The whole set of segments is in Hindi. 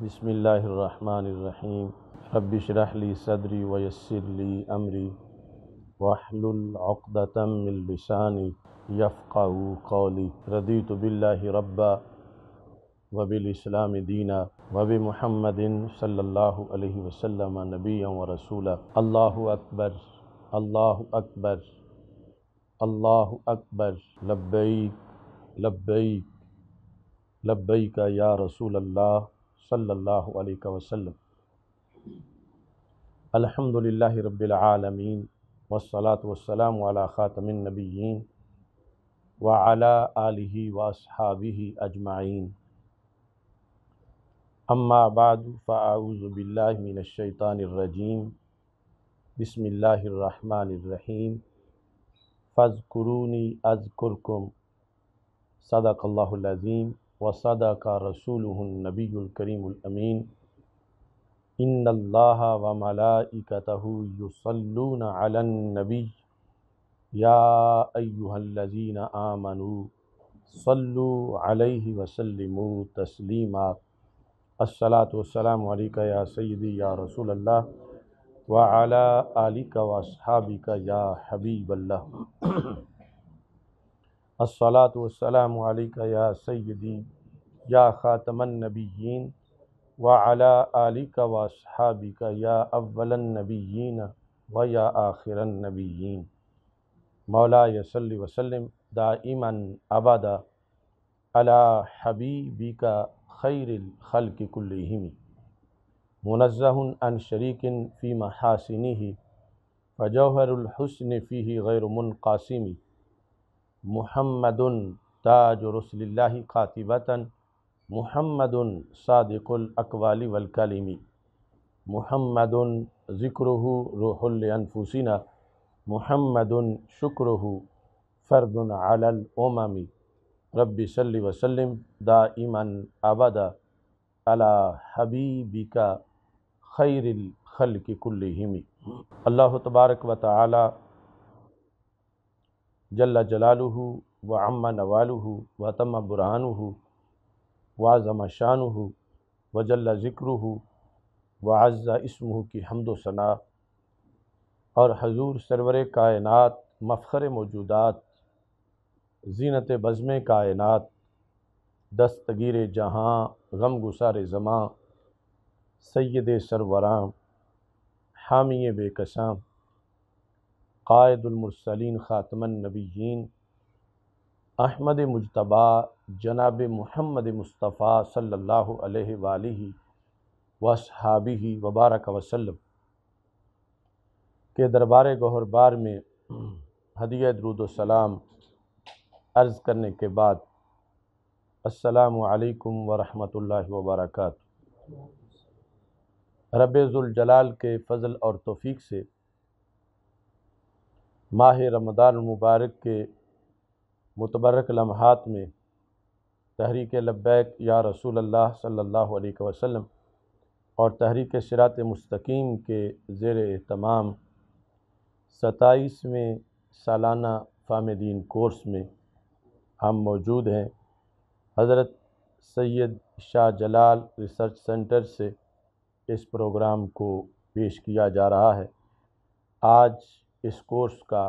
बसमीम रबशरहली सदरी वयसरली अमरी वाहलतमिलसानी यफ़ा कौली रदी तबिल्ला रब्बा वबिलस्लाम दीना वब महमदिन सल्ला वसम नबी व रसूल अल्लाह अकबर अल्लाह अकबर अल्लाह अकबर लब्बैक लब्बैक लब्बैक या रसूल अल्लाह सल्लल्लाहु अलैहि वसल्लम अल्हम्दुलिल्लाहि रब्बिल आलमीन वस्सलात वस्सलाम अला ख़ातमिन नबीन वाला आलि आलिहि अजमाइन अम्मा बाद फ़ाऊज़ु बिल्लाहि मिनश शैतानिर रजीम वसदा का रसूल नबीकरीमीन इन अल्लाह व मलाइकतहूसलून अलनबी या अयुहल्लजीन आमनु सल्लु वसलाम या सैदी या रसूल अल्लाह व आला आलिका व असहाबिका या हबीब الصلاة والسلام عليك يا سيدي يا خاتم النبيين وعلى آلك وأصحابك يا أول النبيين ويا آخر النبيين مولاي صل وسلم دائما أبدا على حبيبك خير الخلق كلهم منزه عن شريك في محاسنه فجوهر الحسن فيه غير منقاسم मोहम्मद ताज रसोल्ला ख़ातिबता मोहम्मद सादिकल वलकलमी मोहम्मद ज़िक्र रूहलफूसिना मोहम्मद शुक्र फ़र्दन आलमी रबी सल्ली वसलम दाइमन अबदा अला हबीबिका खैरखल की कुल्लिमी अल्लाह तबारक व ताली जल्ला जलालह व अम्मा नवालह व तम हो व शान हो व जल्ला ज़िक्रह व अज़ा इसमह की हमद सना और हजूर सरवर कायनत मफ़र मौजूदात जीनत बज़म कायनत दस्तगीर जहाँ गम गुसार ज़मां सैद सरवराम हामी बेकसां क़ायदुलमरसलिन नबीन अहमद मुजतबा जनाब महमद मुस्तफ़ा सल्ला वसहाबी वबारक वसलम के दरबार गहरबार में हदिया दरुदसलाम अर्ज़ करने के बाद असलकम वरहमल वबरक रब के फ़ज़ल और तोफ़ी से माह रमदान मुबारक के मुतबरक लम्हात में तहरीक लब्बैक या रसूल अल्लाह सल्लल्लाहु अलैहि वसल्लम और तहरीक सिरात मुस्तकीम के ज़ेर तमाम सताईसवें सालाना फ़ाम कोर्स में हम मौजूद हैं हज़रत सैयद शाह जलाल रिसर्च सेंटर से इस प्रोग्राम को पेश किया जा रहा है आज इस कोर्स का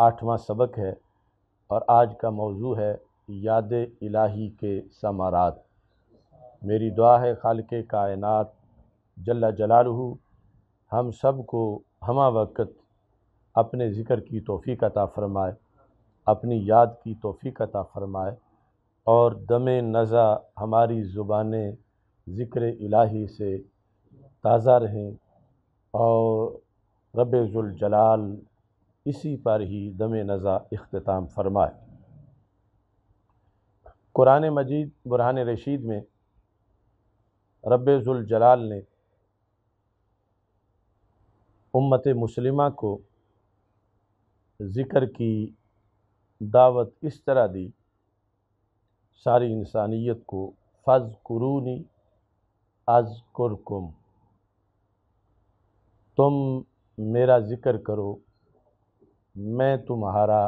आठवां सबक है और आज का मौजू है याद इलाही के समारात मेरी दुआ है खाल के कायनत जल्ला जलालहू हम सब को हम वक़्त अपने ज़िक्र की तोफ़ी अता फ़रमाए अपनी याद की तोहफ़ी अता फ़रमाए और दम नज़ा हमारी ज़ुबान ज़िक्र इलाही से ताज़ा रहें और रबाल इसी पर ही दम नज़ा अख्ताम फरमाए कुरान मजीद बुरहान रशीद में रबाल ने उम्मत मुस्लिमा को ज़िक्र की दावत इस तरह दी सारी इंसानियत को फ़ज़ कुरूनी कुरकुम तुम मेरा ज़िक्र करो मैं तुम्हारा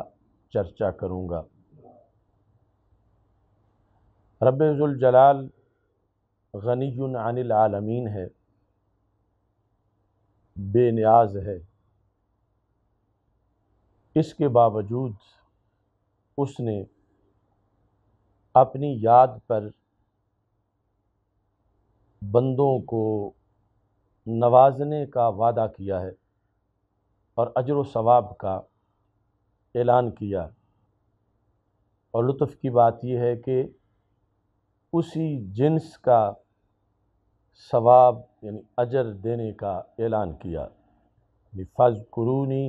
चर्चा करूँगा रबाल गनी अनिल आलमीन है बेनियाज है इसके बावजूद उसने अपनी याद पर बंदों को नवाजने का वादा किया है और अजर सवाब का ऐलान किया और लुत्फ़ की बात यह है कि उसी जिन्स का सवाब यानी अजर देने का ऐलान किया फज कुरूनी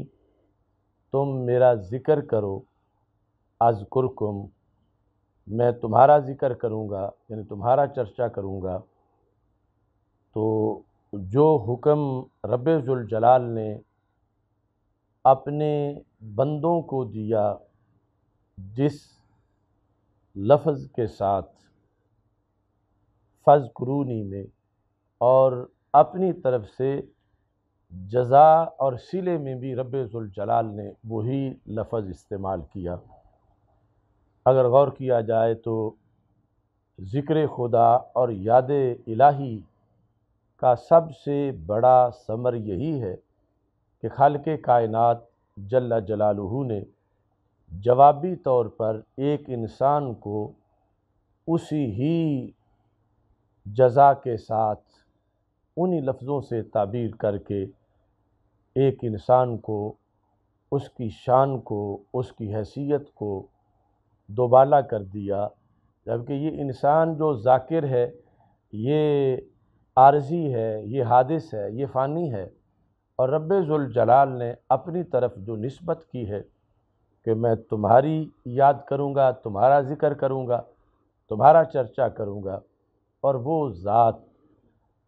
तुम मेरा ज़िक्र करो आज कुरकुम मैं तुम्हारा ज़िक्र करूँगा यानी तुम्हारा चर्चा करूँगा तो जो हुक्म जलाल ने अपने बंदों को दिया जिस लफ्ज़ के साथ फज क्रूनी में और अपनी तरफ से जजा और सिले में भी रबाल ने वही लफ्ज़ इस्तेमाल किया अगर गौर किया जाए तो ज़िक्र खुदा और याद इलाही का सबसे बड़ा समर यही है कि खाल के कायनत जल्ला जलालहू ने जवाबी तौर पर एक इंसान को उसी ही जजा के साथ उन्हीं लफ्ज़ों से ताबीर करके एक इंसान को उसकी शान को उसकी हैसियत को दोबाला कर दिया जबकि ये इंसान जो जाकिर है ये आर्जी है ये हादिस है ये फ़ानी है और रब जलाल ने अपनी तरफ जो नस्बत की है कि मैं तुम्हारी याद करूँगा तुम्हारा ज़िक्र करूँगा तुम्हारा चर्चा करूँगा और वो ज़ात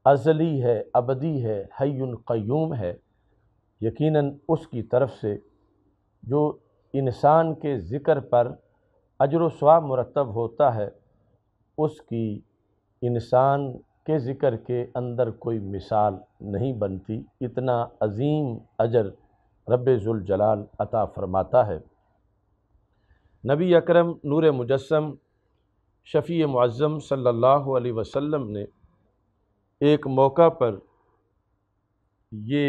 अजली है अबदी है हयन क़यूम है यकीनन उसकी तरफ से जो इंसान के ज़िक्र पर अजर व मुरतब होता है उसकी इंसान के ज़िक्र के अंदर कोई मिसाल नहीं बनती इतना अजीम अजर रब्ज़ुलजलाल अता फ़रमाता है नबी अकरम नूर मुजस्म शफ़ी मुज़म सल्लल्लाहु अलैहि वसल्लम ने एक मौका पर ये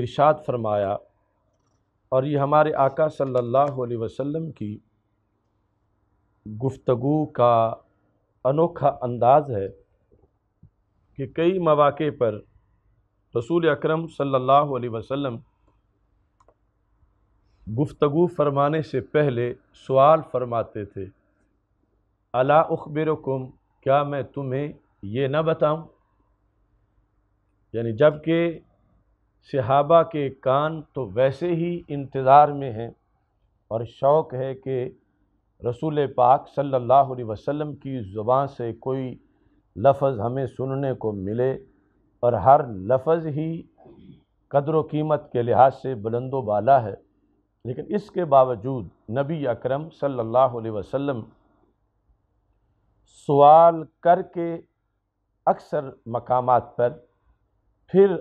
इरशाद फरमाया और ये हमारे आका सल्लल्लाहु अलैहि वसल्लम की गुफ्तु का अनोखा अंदाज़ है कि कई मौाक़े पर रसूल अकरम सल्लल्लाहु अलैहि वसल्लम गुफ्तगु फरमाने से पहले सवाल फरमाते थे अला उखबिरकुम क्या मैं तुम्हें ये न बताऊं यानी जबकि सहाबा के कान तो वैसे ही इंतज़ार में हैं और शौक़ है कि रसूल पाक सल्लल्लाहु अलैहि वसल्लम की ज़ुबान से कोई लफ्ज़ हमें सुनने को मिले और हर लफ्ज़ ही कदर कीमत के लिहाज से बुलंदो बाला है लेकिन इसके बावजूद नबी अकरम सल्लल्लाहु अलैहि वसल्लम सवाल करके अक्सर मकामात पर फिर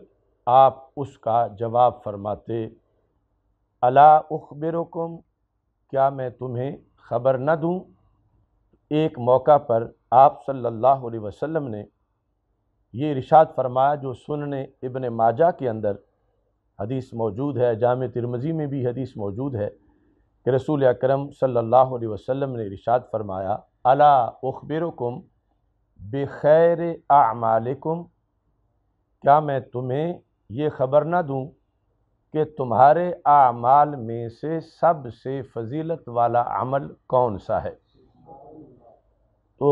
आप उसका जवाब फरमाते अला उखबिरकुम क्या मैं तुम्हें ख़बर न दूँ एक मौका पर आप सल्लल्लाहु अलैहि वसल्लम ने ये इरशाद फरमाया जो सुनने इबन माजा के अंदर हदीस मौजूद है जाम तिरमज़ी में भी हदीस मौजूद है कि रसूल अक्रम सल्लल्लाहु अलैहि वसल्लम ने इरशाद फरमाया अला उखबिरकुम बखैर आमालकुम क्या मैं तुम्हें ये ख़बर ना दूँ कि तुम्हारे आमाल में से सबसे फजीलत वाला अमल कौन सा है तो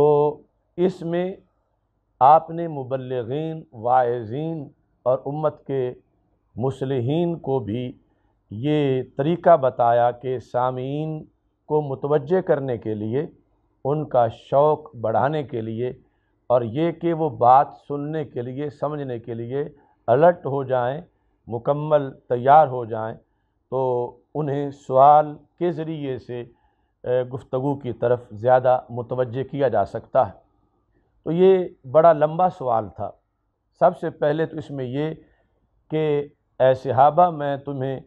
इसमें आपने मुबलगिन वायजीन और उम्मत के मुसलहन को भी ये तरीका बताया कि सामीन को मुतवजह करने के लिए उनका शौक़ बढ़ाने के लिए और ये कि वो बात सुनने के लिए समझने के लिए अलर्ट हो जाएं मुकम्मल तैयार हो जाएं तो उन्हें सवाल के ज़रिए से गुफ्तु की तरफ ज़्यादा मुतवजह किया जा सकता है तो ये बड़ा लंबा सवाल था सबसे पहले तो इसमें ये कि ऐसहाबा मैं तुम्हें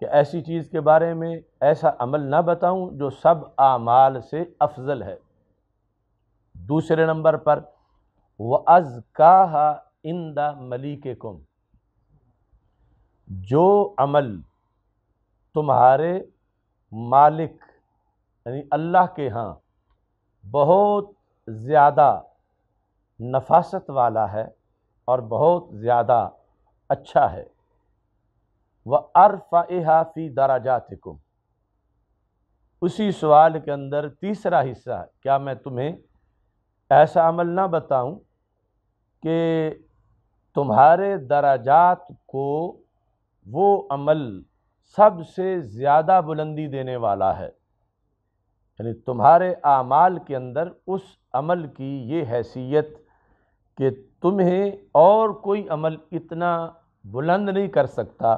कि ऐसी चीज़ के बारे में ऐसा अमल ना बताऊं जो सब आमाल से अफजल है दूसरे नंबर पर व अज़ का इंदा मलिक कुम जो अमल तुम्हारे मालिक यानी अल्लाह के यहाँ बहुत ज़्यादा नफासत वाला है और बहुत ज़्यादा अच्छा है व अरफ़ाफ़ी दराजातिकुम उसी सवाल के अंदर तीसरा हिस्सा क्या मैं तुम्हें ऐसा अमल ना बताऊं कि तुम्हारे दराजात को वो अमल सबसे ज़्यादा बुलंदी देने वाला है यानी तुम्हारे आमाल के अंदर उस अमल की ये हैसियत कि तुम्हें और कोई अमल इतना बुलंद नहीं कर सकता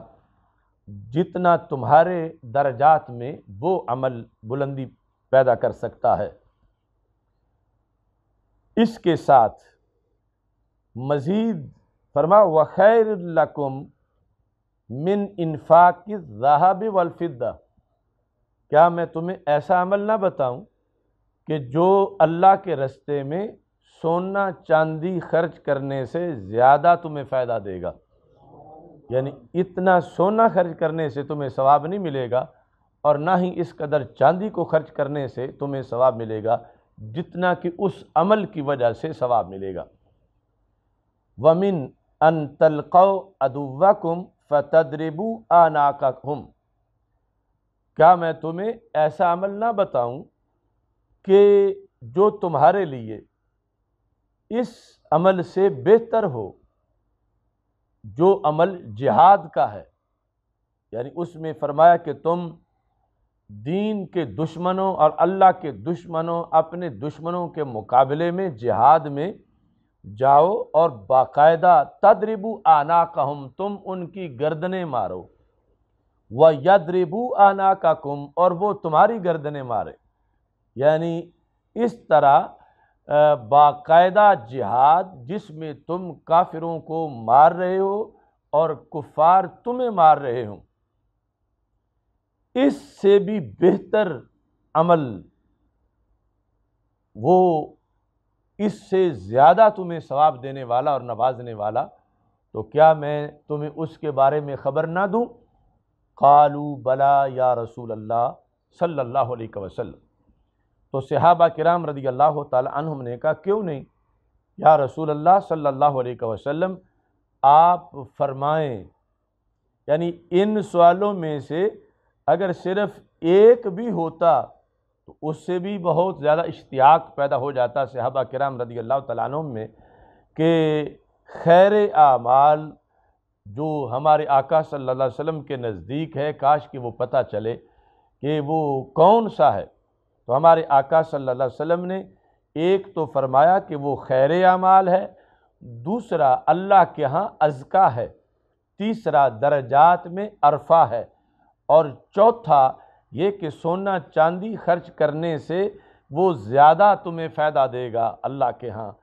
जितना तुम्हारे दर्जात में वो अमल बुलंदी पैदा कर सकता है इसके साथ मज़ीद फरमा व लकुम मिन इन्फाक की जहाब वलफ़िदा क्या मैं तुम्हें ऐसा अमल ना बताऊं कि जो अल्लाह के रस्ते में सोना चांदी खर्च करने से ज़्यादा तुम्हें फ़ायदा देगा यानी इतना सोना खर्च करने से तुम्हें सवाब नहीं मिलेगा और ना ही इस कदर चांदी को खर्च करने से तुम्हें सवाब मिलेगा जितना कि उस अमल की वजह से सवाब मिलेगा वमिन अन तलक़ अदुवाकुम फ़तदरिबू आनाका हम क्या मैं तुम्हें ऐसा अमल ना बताऊं कि जो तुम्हारे लिए इस अमल से बेहतर हो जो अमल जिहाद का है यानी उसमें फरमाया कि तुम दीन के दुश्मनों और अल्लाह के दुश्मनों अपने दुश्मनों के मुकाबले में जिहाद में जाओ और बाकायदा तदरिबू आना कहम तुम उनकी गर्दने मारो व यदरिबू आना का कुम और वो तुम्हारी गर्दने मारे यानी इस तरह बाकायदा जिहाद जिसमें तुम काफिरों को मार रहे हो और कुफार तुम्हें मार रहे हो इससे भी बेहतर अमल वो इससे ज़्यादा तुम्हें सवाब देने वाला और नवाजने वाला तो क्या मैं तुम्हें उसके बारे में ख़बर ना दूँ कालू बला या रसूल अल्लाह अलैहि वसल्लम तो सहाबा किराम रदी अल्लाह तहम ने कहा क्यों नहीं या रसूल अल्लाह अलैहि वसम आप फरमाएं यानी इन सवालों में से अगर सिर्फ़ एक भी होता तो उससे भी बहुत ज़्यादा इश्तियाक पैदा हो जाता सहाबा कराम रदी अल्लाह तुम में कि खैर आमाल जो हमारे आका सल्लल्लाहु अलैहि वसल्लम के नज़दीक है काश कि वो पता चले कि वो कौन सा है तो हमारे आका सल्लल्लाहु अलैहि वसल्लम ने एक तो फरमाया कि वो खैर आमाल है दूसरा अल्लाह के यहाँ अजका है तीसरा दर्जात में अरफा है और चौथा ये कि सोना चांदी खर्च करने से वो ज़्यादा तुम्हें फ़ायदा देगा अल्लाह के यहाँ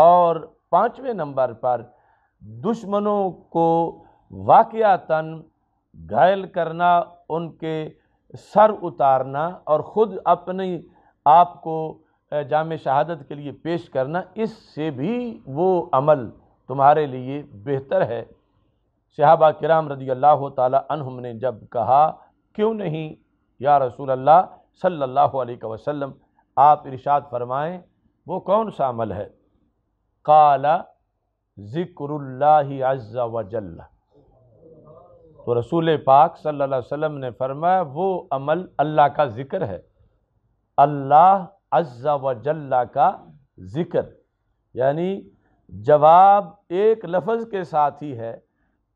और पाँचवें नंबर पर दुश्मनों को वाक़ता घायल करना उनके सर उतारना और ख़ुद अपने आप को जाम शहादत के लिए पेश करना इससे भी वो अमल तुम्हारे लिए बेहतर है शहबा कराम रजी अल्लाह ताली ने जब कहा क्यों नहीं या रसूल अल्लाह सल्लल्लाहु अलैहि वसल्लम आप इरशाद फरमाएं वो कौन सा अमल है काला ज़िक्रुल्लाह अज़्ज़ा वजल तो रसूल पाक सल्लल्लाहु अलैहि वसल्लम ने फरमाया वो अमल अल्लाह का ज़िक्र है अल्लाह अज़्ज़ा वजल्ला का ज़िक्र यानी जवाब एक लफ्ज़ के साथ ही है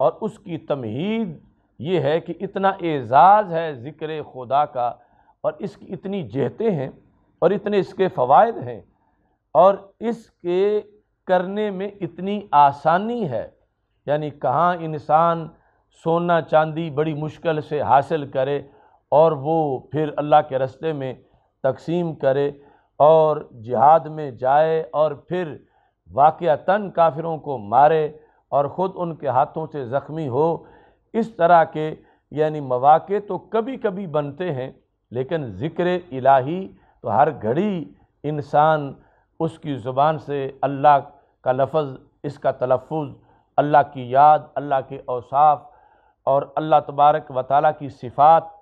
और उसकी तमहीद ये है कि इतना एज़ाज़ है ज़िक्र खुदा का और इसकी इतनी जहतें हैं और इतने इसके फ़वाद हैं और इसके करने में इतनी आसानी है यानी कहाँ इंसान सोना चांदी बड़ी मुश्किल से हासिल करे और वो फिर अल्लाह के रस्ते में तकसीम करे और जिहाद में जाए और फिर वाक़ता काफिरों को मारे और ख़ुद उनके हाथों से ज़ख्मी हो इस तरह के यानी मौाक़े तो कभी कभी बनते हैं लेकिन ज़िक्र इलाही तो हर घड़ी इंसान उसकी ज़ुबान से अल्लाह का लफज इसका तलफ़ अल्लाह की याद अल्लाह के औसाफ और अल्लाह तबारक व ताली की सिफ़ात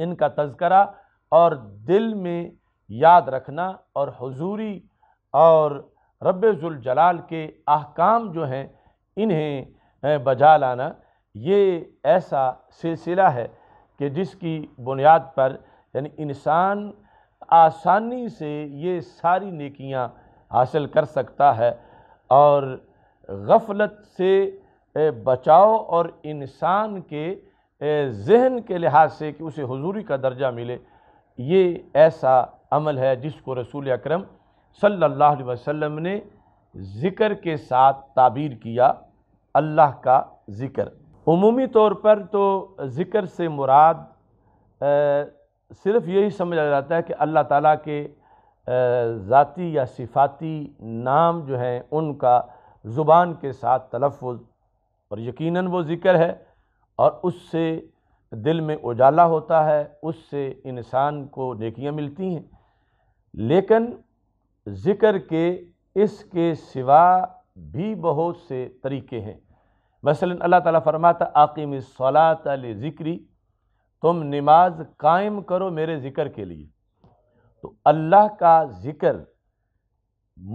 इनका तस्करा और दिल में याद रखना और हजूरी और रबाल के अहकाम जो हैं इन्हें बजा लाना ये ऐसा सिलसिला है कि जिसकी बुनियाद पर यानी इंसान आसानी से ये सारी नेकियां हासिल कर सकता है और गफलत से बचाओ और इंसान के जहन के लिहाज से कि उसे हजूरी का दर्जा मिले ये ऐसा अमल है जिसको रसूल अकरम सल्लल्लाहु अलैहि वसल्लम ने ज़िक्र के साथ ताबीर किया अल्लाह का ज़िक्र उमूमी तौर पर तो ज़िक्र से मुराद सिर्फ यही समझा जाता है कि अल्लाह ताला के ज़ाती या सिफाती नाम जो हैं उनका ज़ुबान के साथ तलफ़ और यकीनन वो ज़िक्र है और उससे दिल में उजाला होता है उससे इंसान को नेकियां मिलती हैं लेकिन ज़िक्र के इसके सिवा भी बहुत से तरीके हैं मसला अल्लाह ताला फरमाता आकिम सलात ज़िक्री तुम नमाज कायम करो मेरे ज़िक्र के लिए तो अल्लाह का ज़िक्र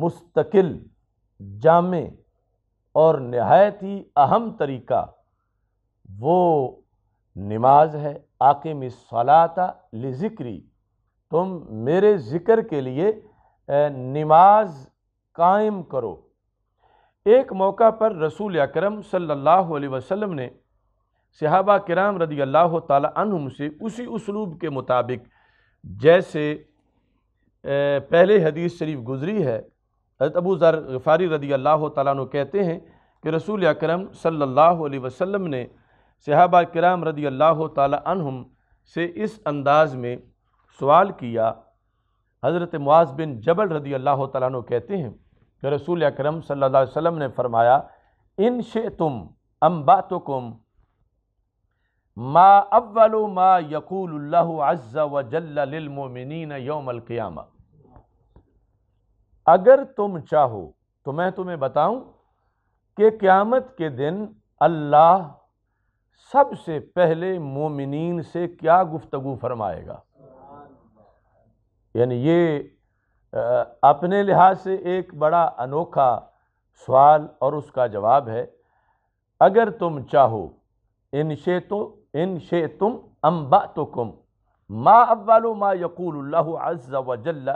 मुस्तकिल जाम और नहायत ही अहम तरीका वो नमाज है आकिम सलाता ज़िक्री तुम मेरे ज़िक्र के लिए नमाज कायम करो एक मौका पर रसूल अक्रम सल्लल्लाहु अलैहि वसल्लम ने सहाबा कराम रदी अल्लाह तुम से उसी उसलूब के मुताबिक जैसे पहले हदीस शरीफ गुज़री है हजरत अबू ज़र गफ़ारी रदी अल्लाह तु कहते हैं कि रसूल अक्रम सल्ला वसम ने सहाबा कराम रदी अल्लाह तुम से इस अंदाज़ में सवाल किया हज़रत मुआज़ बिन जबल रदी अल्लाह तु कहते हैं कि रसूल अक्रम सल्लल्लाहु अलैहि वसल्लम ने फरमाया इन शे तुम अम्बातुकुम मा अव्वल मा यकूल अज़्ज़ा व जल्लमिन यौमल क़ियामा अगर तुम चाहो तो मैं तुम्हें बताऊं कि क़्यामत के दिन अल्लाह सबसे पहले मोमिन से क्या गुफ्तगु फरमाएगा यानी ये अपने लिहाज से एक बड़ा अनोखा सवाल और उसका जवाब है अगर तुम चाहो इन शे तो इन शे तुम अम्बा तो कुम मा अव्वालो माँ यकूल अज़्ज़ वजल्ला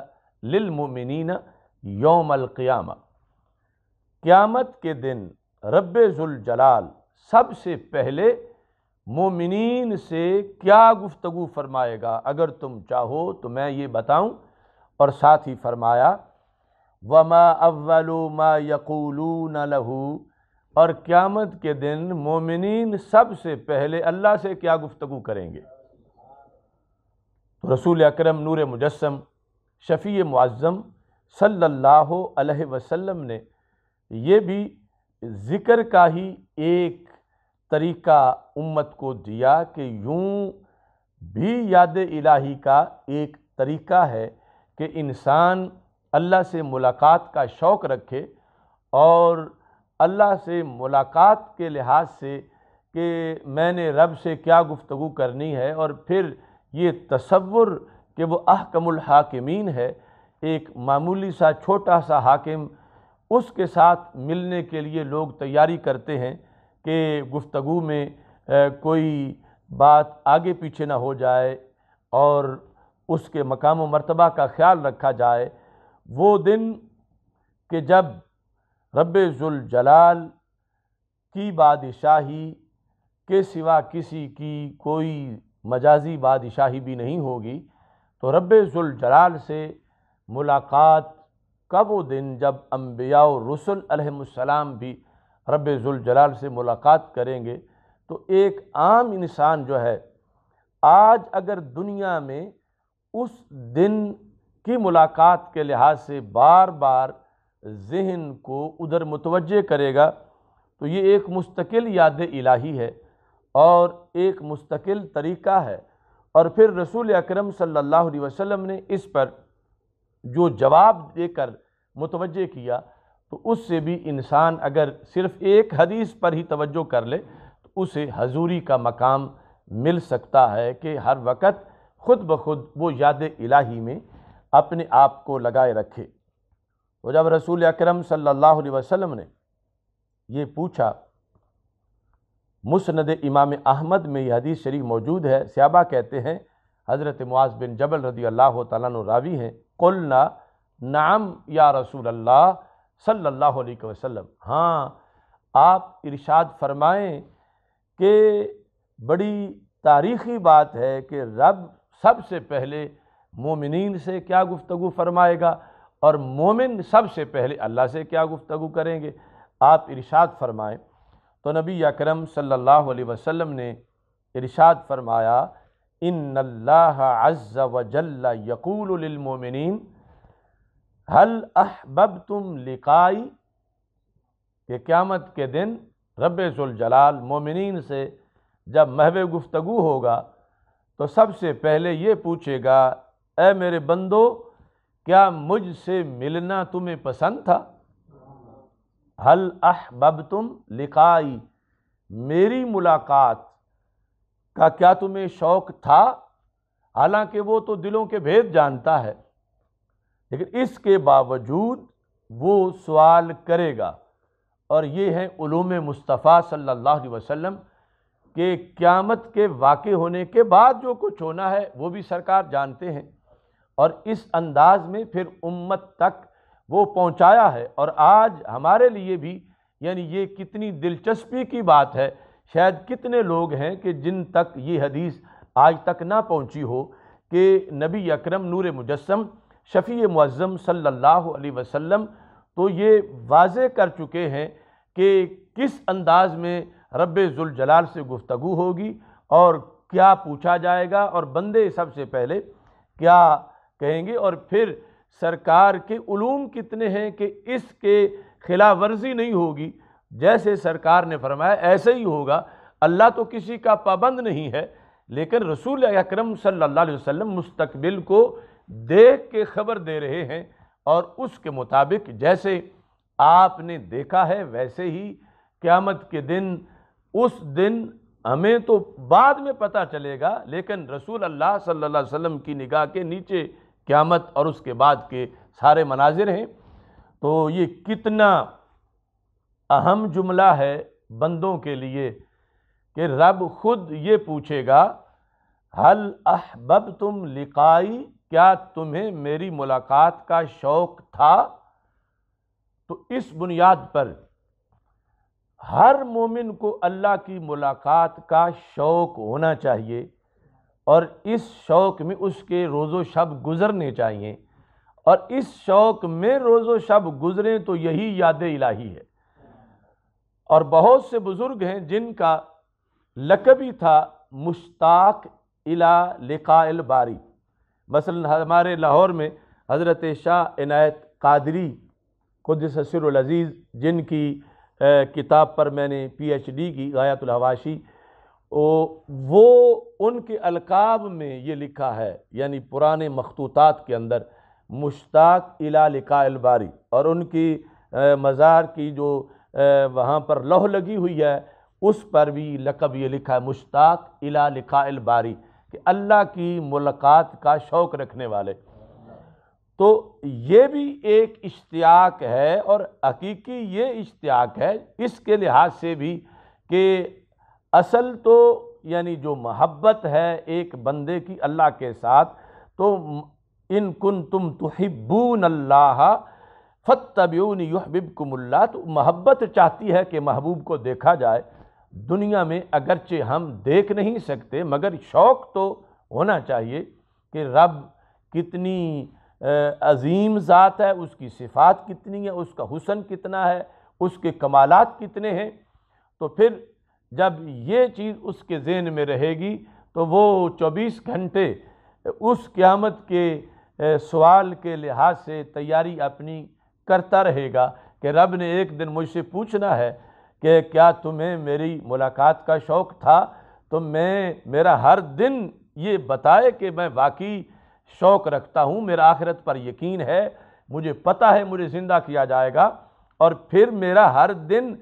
लिलमुमिनीन यौमल क़्यामत के दिन रब्ज़ुलजलाल सबसे पहले मोमिन से क्या गुफ्तगु फरमाएगा अगर तुम चाहो तो मैं ये बताऊँ और साथ ही फरमाया वमा अव्वल मा यकूलून लहू और क़्यामत के दिन मोमिन सबसे पहले अल्लाह से क्या गुफ्तु करेंगे तो रसूल अक्रम नूर मुजस्म शफ़ी मुआज़म सल्लल्लाहु अलैहि वसल्लम ने यह भी ज़िक्र का ही एक तरीका उम्मत को दिया कि यूँ भी याद इलाही का एक तरीका है कि इंसान अल्लाह से मुलाकात का शौक़ रखे और अल्लाह से मुलाकात के लिहाज से कि मैंने रब से क्या गुफ्तु करनी है और फिर ये तस्वुर कि वो अहकमुल हाकिमीन है एक मामूली सा छोटा सा हाकिम उसके साथ मिलने के लिए लोग तैयारी करते हैं कि गुफ्तु में कोई बात आगे पीछे ना हो जाए और उसके मकाम मरतबा का ख्याल रखा जाए वो दिन कि जब रब जलाल की बादशाही के सिवा किसी की कोई मजाजी बादशाही भी नहीं होगी तो रब जलाल से मुलाकात का वो दिन जब अम्बिया रसुल अलहसलाम भी रब जलाल से मुलाकात करेंगे तो एक आम इंसान जो है आज अगर दुनिया में उस दिन की मुलाकात के लिहाज से बार बार जहन को उधर मुतवजह करेगा तो ये एक मुस्तकिल याद इलाही है और एक मुस्तकिल तरीका है और फिर रसूल अकरम सल्लल्लाहु अलैहि वसल्लम ने इस पर जो जवाब देकर मुतवजह किया तो उससे भी इंसान अगर सिर्फ़ एक हदीस पर ही तवज्जो कर ले तो उसे हजूरी का मकाम मिल सकता है कि हर वक्त खुद ब खुद वो याद इलाही में अपने आप को लगाए रखे तो जब रसूल अकरम सल्लल्लाहु अलैहि वसल्लम ने ये पूछा मुसनद इमाम अहमद में यह हदीस शरीफ मौजूद है स्याबा कहते हैं हज़रत मुआज बिन जबल रदी अल्लाह तवी हैं कुलना नाम या रसूल अल्लाह सल्लल्लाहु अलैहि वसल्लम हाँ आप इरशाद फरमाएं कि बड़ी तारीख़ी बात है कि रब सबसे पहले मोमिन से क्या गुफ्तु फरमाएगा और मोमिन सबसे पहले अल्लाह से क्या गुफ्तु करेंगे आप इरशाद फरमाएं तो नबी अकरम सल्लल्लाहु अलैहि वसल्लम ने इरशाद फरमाया इन अल्लाह यकूलमोमिन हल अहबब तुम लिकाई के क़्यामत के दिन रब जलाल मोमिन से जब महब गुफ्तु होगा तो सबसे पहले ये पूछेगा ऐ मेरे बंदो क्या मुझसे मिलना तुम्हें पसंद था हल बब तुम लिखाई मेरी मुलाकात का क्या तुम्हें शौक था हालांकि वो तो दिलों के भेद जानता है लेकिन इसके बावजूद वो सवाल करेगा और ये है उलूम मुस्तफ़ा सल्लल्लाहु अलैहि वसल्लम कि क़्यामत के वाक़ होने के बाद जो कुछ होना है वो भी सरकार जानते हैं और इस अंदाज में फिर उम्मत तक वो पहुंचाया है और आज हमारे लिए भी यानी ये कितनी दिलचस्पी की बात है शायद कितने लोग हैं कि जिन तक ये हदीस आज तक ना पहुंची हो कि नबी अकरम नूर मुजस्म शफ़ी मज़म सल्ला वसम तो ये वाज कर चुके हैं कि किस अंदाज में रब से गुफ्तु होगी और क्या पूछा जाएगा और बंदे सबसे पहले क्या कहेंगे और फिर सरकार के ूम कितने हैं कि इसके खिलाफ वर्जी नहीं होगी जैसे सरकार ने फरमाया ऐसे ही होगा अल्लाह तो किसी का पाबंद नहीं है लेकिन रसूल अक्रम सल्लल्लाहु अलैहि वसल्लम मुस्तकबिल को देख के ख़बर दे रहे हैं और उसके मुताबिक जैसे आपने देखा है वैसे ही क़्यामत के दिन उस दिन हमें तो बाद में पता चलेगा लेकिन रसूल अल्लाह सल्लल्लाहु अलैहि वसल्लम की निगाह के नीचे क़्यामत और उसके बाद के सारे मनाजिर हैं तो ये कितना अहम जुमला है बंदों के लिए कि रब खुद ये पूछेगा हल अहबब तुम लिकाई क्या तुम्हें मेरी मुलाकात का शौक़ था तो इस बुनियाद पर हर मोमिन को अल्लाह की मुलाकात का शौक़ होना चाहिए और इस शौक़ में उसके रोज़ो शब गुज़रने चाहिए और इस शौक़ में रोज़ो शब गुज़रें तो यही याद इलाही है और बहुत से बुज़ुर्ग हैं जिनका लकब ही था मुश्ताक इला लिकाल बारी मसलन हमारे लाहौर में हज़रत शाह इनायत कादरी कुदसरज़ीज़ जिनकी किताब पर मैंने पीएचडी की गायतुल हवाशी वो उनके अलकाब में ये लिखा है यानी पुराने मखतूतात के अंदर मुश्ताक इला लिका अलबारी और उनकी मज़ार की जो वहाँ पर लौह लगी हुई है उस पर भी लकब ये लिखा है मुश्ताक इला लिखा अलबारी कि अल्लाह की मुलाकात का शौक़ रखने वाले तो ये भी एक इश्तियाक है और हकीकी ये इश्तियाक है इसके लिहाज से भी कि असल तो यानी जो महब्बत है एक बंदे की अल्लाह के साथ तो इन कन तुम तहिब्बून अल्लाह फ़तबून युहबिबकुमुल्ला तो महब्बत चाहती है कि महबूब को देखा जाए दुनिया में अगरचे हम देख नहीं सकते मगर शौक़ तो होना चाहिए कि रब कितनी अजीम ज़ात है उसकी सिफात कितनी है उसका हुसन कितना है उसके कमालात कितने हैं तो फिर जब ये चीज़ उसके जेन में रहेगी तो वो चौबीस घंटे उस क़्यामत के सवाल के लिहाज से तैयारी अपनी करता रहेगा कि रब ने एक दिन मुझसे पूछना है कि क्या तुम्हें मेरी मुलाकात का शौक़ था तो मैं मेरा हर दिन ये बताए कि मैं वाकई शौक़ रखता हूँ मेरा आखिरत पर यकीन है मुझे पता है मुझे ज़िंदा किया जाएगा और फिर मेरा हर दिन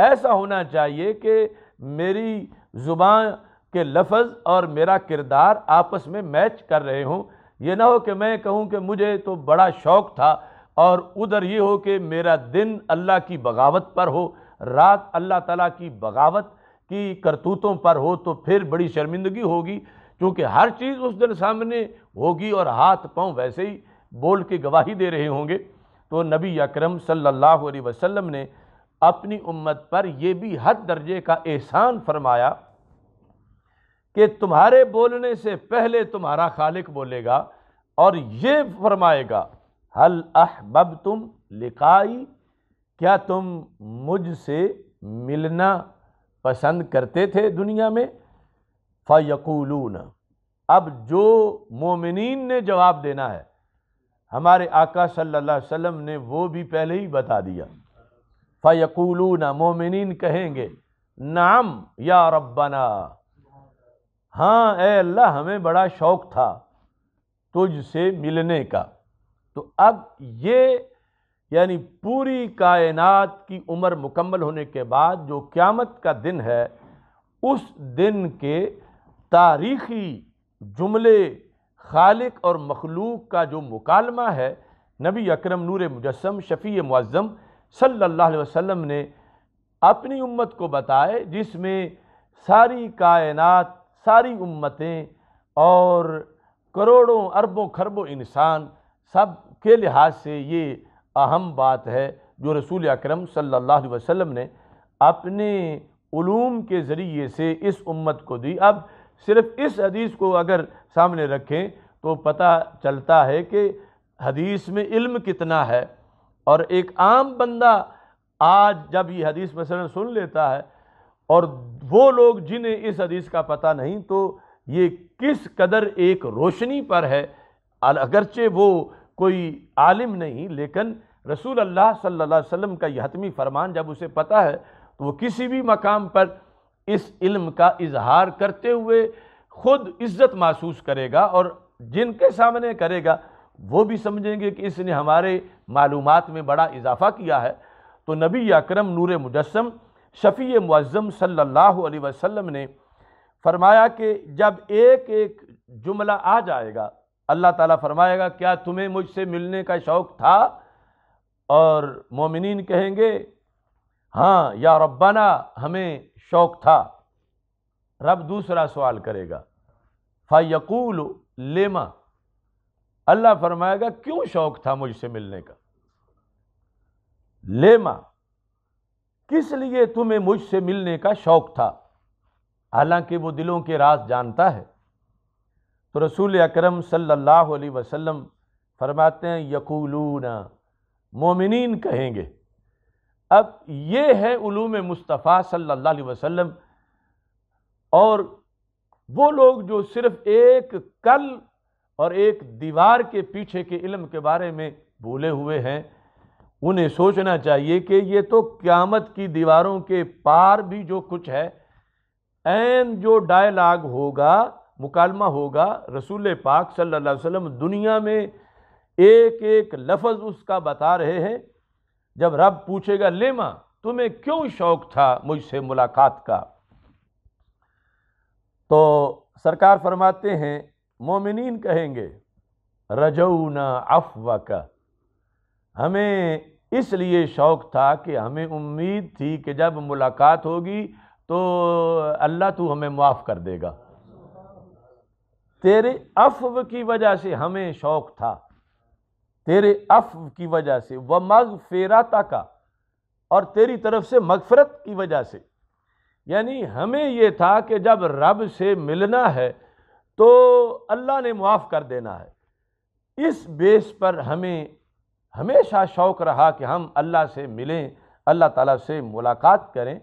ऐसा होना चाहिए कि मेरी ज़ुबान के लफज और मेरा किरदार आपस में मैच कर रहे हों ये ना हो कि मैं कहूँ कि मुझे तो बड़ा शौक़ था और उधर ये हो कि मेरा दिन अल्लाह की बगावत पर हो रात अल्लाह ताला की बगावत की करतूतों पर हो तो फिर बड़ी शर्मिंदगी होगी क्योंकि हर चीज़ उस दिन सामने होगी और हाथ पांव वैसे ही बोल के गवाही दे रहे होंगे तो नबी अकरम सल्लल्लाहु अलैहि वसल्लम ने अपनी उम्मत पर यह भी हद दर्जे का एहसान फरमाया कि तुम्हारे बोलने से पहले तुम्हारा खालिक बोलेगा और ये फरमाएगा हल अहब तुम लिखाई क्या तुम मुझसे मिलना पसंद करते थे दुनिया में फ़यकूलून अब जो मोमिन ने जवाब देना है हमारे आका सल्ला अलैहि ने वो भी पहले ही बता दिया फ़यकूलून मोमिन कहेंगे नाम या रब्बना हाँ ए अल्लाह हमें बड़ा शौक़ था तुझसे मिलने का तो अब ये यानी पूरी कायनात की उम्र मुकम्मल होने के बाद जो क़्यामत का दिन है उस दिन के तारीखी जुमले खालिक और मखलूक का जो मुकालमा है नबी अकरम नूर मुजस्म शफ़ी मुज़म सल्लल्लाहु अलैहि वसल्लम ने अपनी उम्मत को बताए जिसमें सारी कायनात सारी उम्मतें और करोड़ों अरबों खरबों इंसान सब के लिहाज से ये अहम बात है जो रसूल अकरम सल्लल्लाहु अलैहि वसल्लम ने अपने ूम के ज़रिए से इस उम्मत को दी अब सिर्फ इस हदीस को अगर सामने रखें तो पता चलता है कि हदीस में इल्म कितना है और एक आम बंदा आज जब ये हदीस मसलन सुन लेता है और वो लोग जिन्हें इस हदीस का पता नहीं तो ये किस कदर एक रोशनी पर है अगरचे वो कोई आलिम नहीं लेकिन रसूल अल्लाह सल्लल्लाहु अलैहि वसल्लम का यह हतमी फरमान जब उसे पता है तो वो किसी भी मकाम पर इस इल्म का इजहार करते हुए ख़ुद इज़्ज़त महसूस करेगा और जिनके सामने करेगा वो भी समझेंगे कि इसने हमारे मालूम में बड़ा इजाफ़ा किया है तो नबी अक्रम नूर मुजस्म शफ़ी मुज़म सल्ला वसम ने फरमाया कि जब एक एक जुमला आ जाएगा अल्लाह ताला फरमाएगा क्या तुम्हें मुझसे मिलने का शौक़ था और मोमिन कहेंगे हाँ या रब्बाना हमें शौक था रब दूसरा सवाल करेगा फ़ायकूल लेमा अल्लाह फरमाएगा क्यों शौक था मुझसे मिलने का लेमा किस लिए तुम्हें मुझसे मिलने का शौक था हालांकि वो दिलों के राज जानता है तो रसूल अकरम सल्लल्लाहु अलैहि वसल्लम फरमाते हैं यकूलू मोमिन कहेंगे अब ये है उलूम मुस्तफ़ा सल्लल्लाहु अलैहि वसल्लम और वो लोग जो सिर्फ़ एक कल और एक दीवार के पीछे के इल्म के बारे में भूले हुए हैं उन्हें सोचना चाहिए कि ये तो क़्यामत की दीवारों के पार भी जो कुछ है एन जो डायलाग होगा मुकालमा होगा रसूल पाक सल्लल्लाहु अलैहि वसल्लम दुनिया में एक एक लफ्ज़ उसका बता रहे हैं जब रब पूछेगा लेमा तुम्हें क्यों शौक था मुझसे मुलाकात का तो सरकार फरमाते हैं मोमिनीन कहेंगे रजौना अफवा का हमें इसलिए शौक़ था कि हमें उम्मीद थी कि जब मुलाकात होगी तो अल्लाह तू हमें माफ़ कर देगा तेरे अफव की वजह से हमें शौक़ था तेरे अफ की वजह से व मगफेराता का और तेरी तरफ से मगफरत की वजह से यानी हमें यह था कि जब रब से मिलना है तो अल्लाह ने माफ़ कर देना है इस बेस पर हमें हमेशा शौक़ रहा कि हम अल्लाह से मिलें अल्लाह ताला से मुलाकात करें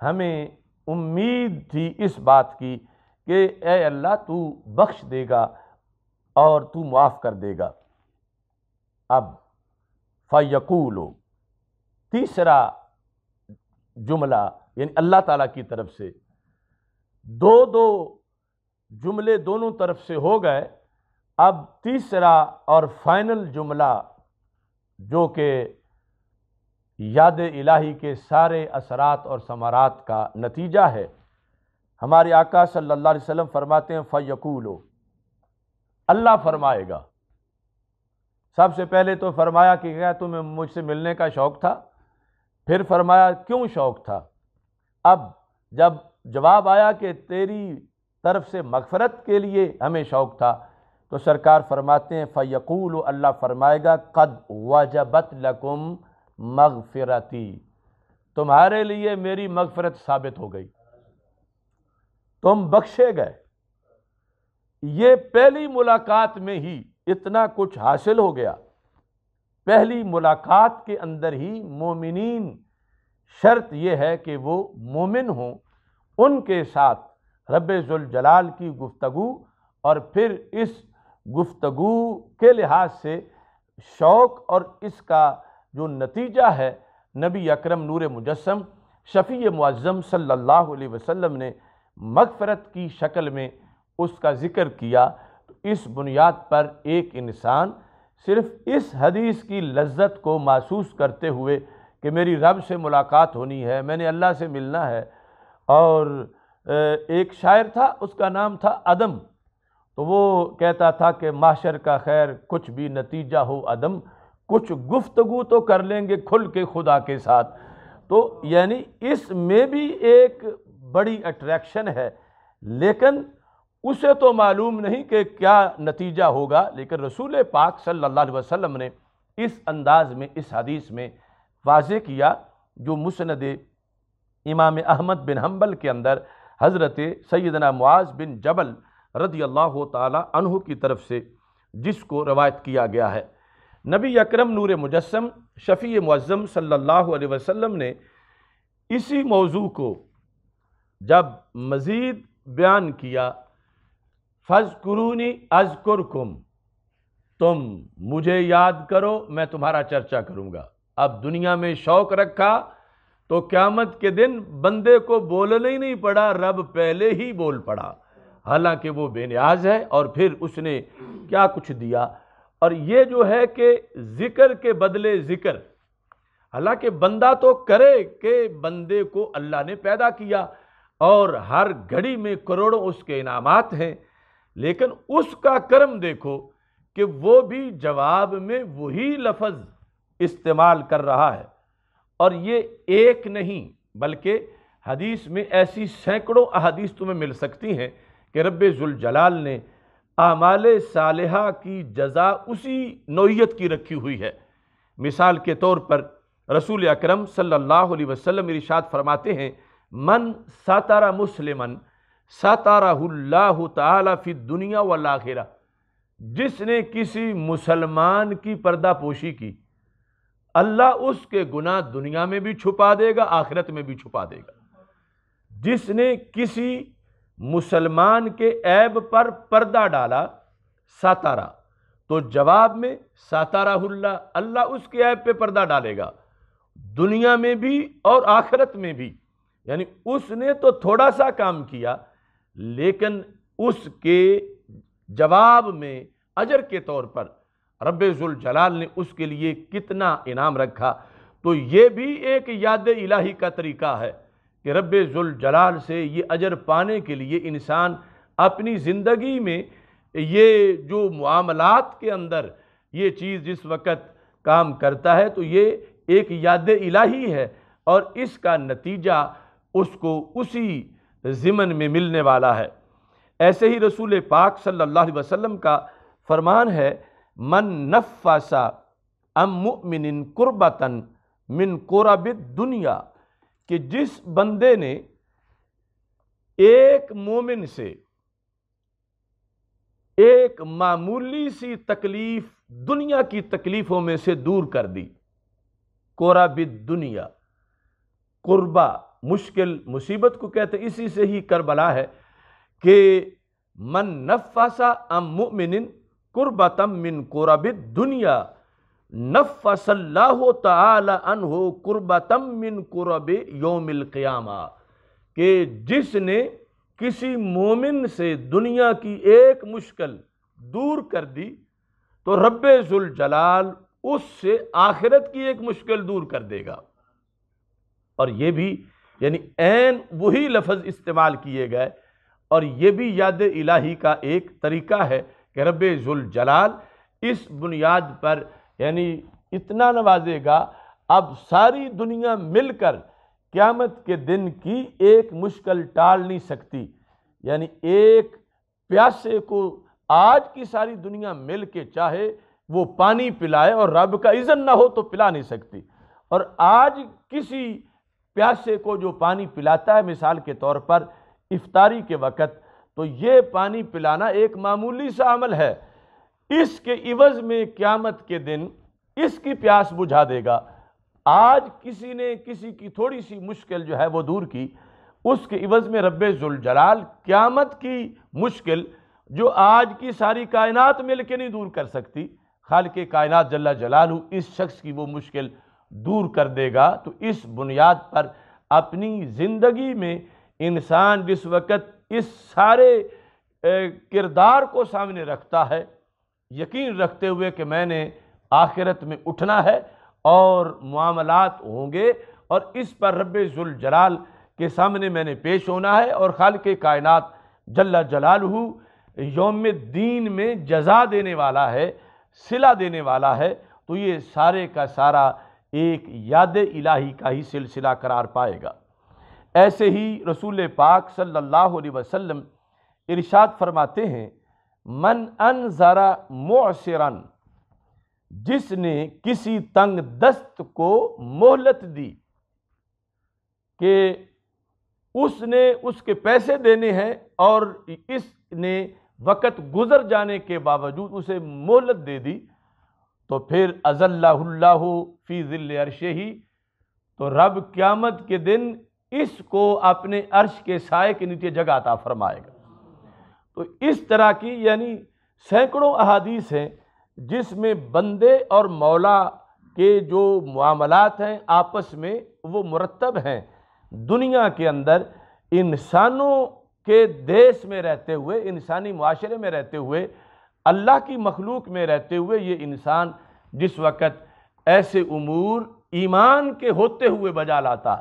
हमें उम्मीद थी इस बात की कि ए अल्लाह तू बख्श देगा और तू मुआफ़ कर देगा अब फ़यकूलो तीसरा जुमला यानी अल्लाह ताला की तरफ से दो दो जुमले दोनों तरफ से हो गए अब तीसरा और फाइनल जुमला जो कि याद इलाही के सारे असरात और समारात का नतीजा है हमारे आका सल्लल्लाहु अलैहि वसल्लम फरमाते हैं फ़यकूलो अल्लाह फरमाएगा सबसे पहले तो फरमाया कि क्या तुम्हें मुझसे मिलने का शौक़ था फिर फरमाया क्यों शौक़ था अब जब जवाब आया कि तेरी तरफ से मगफरत के लिए हमें शौक़ था तो सरकार फरमाते हैं फ़यकूल अल्लाह फरमाएगा कद वजबत लकुम मगफरती तुम्हारे लिए मेरी मगफरत साबित हो गई तुम बख्शे गए ये पहली मुलाकात में ही इतना कुछ हासिल हो गया पहली मुलाकात के अंदर ही मोमिन शर्त यह है कि वो मोमिन हों उनके साथ रबाल की गुफ्तगु और फिर इस गुफ्तगु के लिहाज से शौक़ और इसका जो नतीजा है नबी अकरम नूर मुजस्म शफ़ी मुज़म सल्लल्लाहु अलैहि वसल्लम ने मगफ़रत की शक्ल में उसका ज़िक्र किया इस बुनियाद पर एक इंसान सिर्फ इस हदीस की लज्जत को महसूस करते हुए कि मेरी रब से मुलाकात होनी है मैंने अल्लाह से मिलना है और एक शायर था उसका नाम था अदम तो वो कहता था कि माशर का खैर कुछ भी नतीजा हो अदम कुछ गुफ्तगु तो कर लेंगे खुल के खुदा के साथ तो यानी इसमें भी एक बड़ी अट्रैक्शन है लेकिन उसे तो मालूम नहीं कि क्या नतीजा होगा लेकिन रसूल पाक सल्लल्लाहु अलैहि वसल्लम ने इस अंदाज में इस हदीस में वाज किया जो मुसनद इमाम अहमद बिन हम्बल के अंदर हज़रत सैदना मुआज बिन जबल रदी अल्लाह तहु की तरफ से जिसको रवायत किया गया है नबी अकरम नूर मुजस्म शफ़ी मज़म सल्ला वसम ने इसी मौजू को जब मज़ीद बयान किया फज कुरूनी कुर कुम तुम मुझे याद करो मैं तुम्हारा चर्चा करूँगा अब दुनिया में शौक रखा तो क्यामत के दिन बंदे को बोलने ही नहीं पड़ा रब पहले ही बोल पड़ा हालांकि वो बेनियाज है और फिर उसने क्या कुछ दिया और ये जो है कि ज़िक्र के बदले ज़िक्र हालांकि बंदा तो करे कि बंदे को अल्लाह ने पैदा किया और हर घड़ी में करोड़ों उसके इनामात हैं लेकिन उसका कर्म देखो कि वो भी जवाब में वही लफज इस्तेमाल कर रहा है और ये एक नहीं बल्कि हदीस में ऐसी सैकड़ों अहदीस तुम्हें मिल सकती हैं कि रब जुलजलाल ने आमाल सालहा की जजा उसी नोयत की रखी हुई है मिसाल के तौर पर रसूल अकरम सल्लल्लाहु अलैहि वसल्लम इरशाद फरमाते हैं मन सातारा मुसलमन सतारल्लाह फिर दुनिया आखिरा जिसने किसी मुसलमान की पर्दापोशी की अल्लाह उसके गुनाह दुनिया में भी छुपा देगा आखिरत में भी छुपा देगा जिसने किसी मुसलमान के ऐब पर पर्दा डाला सातारा तो जवाब में साताराहुल्ला अल्लाह उसके ऐब पे पर्दा डालेगा दुनिया में भी और आखिरत में भी यानी उसने तो थोड़ा सा काम किया लेकिन उसके जवाब में अजर के तौर पर जलाल ने उसके लिए कितना इनाम रखा तो ये भी एक याद इलाही का तरीका है कि जलाल से ये अजर पाने के लिए इंसान अपनी ज़िंदगी में ये जो मामलात के अंदर ये चीज़ जिस वक़्त काम करता है तो ये एक याद इलाही है और इसका नतीजा उसको उसी ज़िमन में मिलने वाला है ऐसे ही रसूल पाक सल्लल्लाहु अलैहि वसल्लम का फरमान है मन नफ़ासा अमिन कुर्बतन मिन कोराबिद दुनिया कि जिस बंदे ने एक मोमिन से एक मामूली सी तकलीफ़ दुनिया की तकलीफ़ों में से दूर कर दी कोराबिद दुनिया कुर्बा मुश्किल मुसीबत को कहते इसी से ही करबला है कि मन नफ़सा अम मुमिन कुर्बतम मिन कुरबित दुनिया नफ़सल्ला तन हो कुर्बतम मिन कुरब योमिल क़्यामा के जिसने किसी मोमिन से दुनिया की एक मुश्किल दूर कर दी तो रब्बुल जलाल उससे आखिरत की एक मुश्किल दूर कर देगा और ये भी यानी एन वही लफ्ज़ इस्तेमाल किए गए और ये भी याद इलाही का एक तरीका है कि रब जलाल इस बुनियाद पर यानी इतना नवाजेगा अब सारी दुनिया मिलकर क़्यामत के दिन की एक मुश्किल टाल नहीं सकती यानी एक प्यासे को आज की सारी दुनिया मिल के चाहे वो पानी पिलाए और रब का इज़न ना हो तो पिला नहीं सकती और आज किसी प्यासे को जो पानी पिलाता है मिसाल के तौर पर इफ्तारी के वक़्त तो ये पानी पिलाना एक मामूली सा अमल है इसके इवज़ में क़्यामत के दिन इसकी प्यास बुझा देगा आज किसी ने किसी की थोड़ी सी मुश्किल जो है वो दूर की उसके इवज़ में रब जुलजलाल क़्यामत की मुश्किल जो आज की सारी कायनात मिल के नहीं दूर कर सकती खाल के कायनात जल्ला जलालू इस शख्स की वो मुश्किल दूर कर देगा तो इस बुनियाद पर अपनी ज़िंदगी में इंसान जिस वक़्त इस सारे किरदार को सामने रखता है यकीन रखते हुए कि मैंने आखिरत में उठना है और मामलात होंगे और इस पर रब जलाल के सामने मैंने पेश होना है और खाल के कायनत जल्ला जलाल योम दीन में जजा देने वाला है सिला देने वाला है तो ये सारे का सारा एक याद इलाही का ही सिलसिला करार पाएगा ऐसे ही रसूल पाक सल्लल्लाहु अलैहि वसल्लम इरशाद फरमाते हैं मन अन ज़रा मोसरन जिसने किसी तंग दस्त को मोहलत दी कि उसने उसके पैसे देने हैं और इसने वक़्त गुज़र जाने के बावजूद उसे मोहलत दे दी तो फिर अजल्ला फ़ी ज़िल अरश ही तो रब क़्यामत के दिन इसको अपने अर्श के साय के नीचे जगह अता फरमाएगा तो इस तरह की यानी सैकड़ों अहादीस हैं जिसमें बंदे और मौला के जो मामलात हैं आपस में वो मुरतब हैं दुनिया के अंदर इंसानों के देश में रहते हुए इंसानी माशरे में रहते हुए अल्लाह की मखलूक में रहते हुए ये इंसान जिस वक़्त ऐसे उमूर ईमान के होते हुए बजा लाता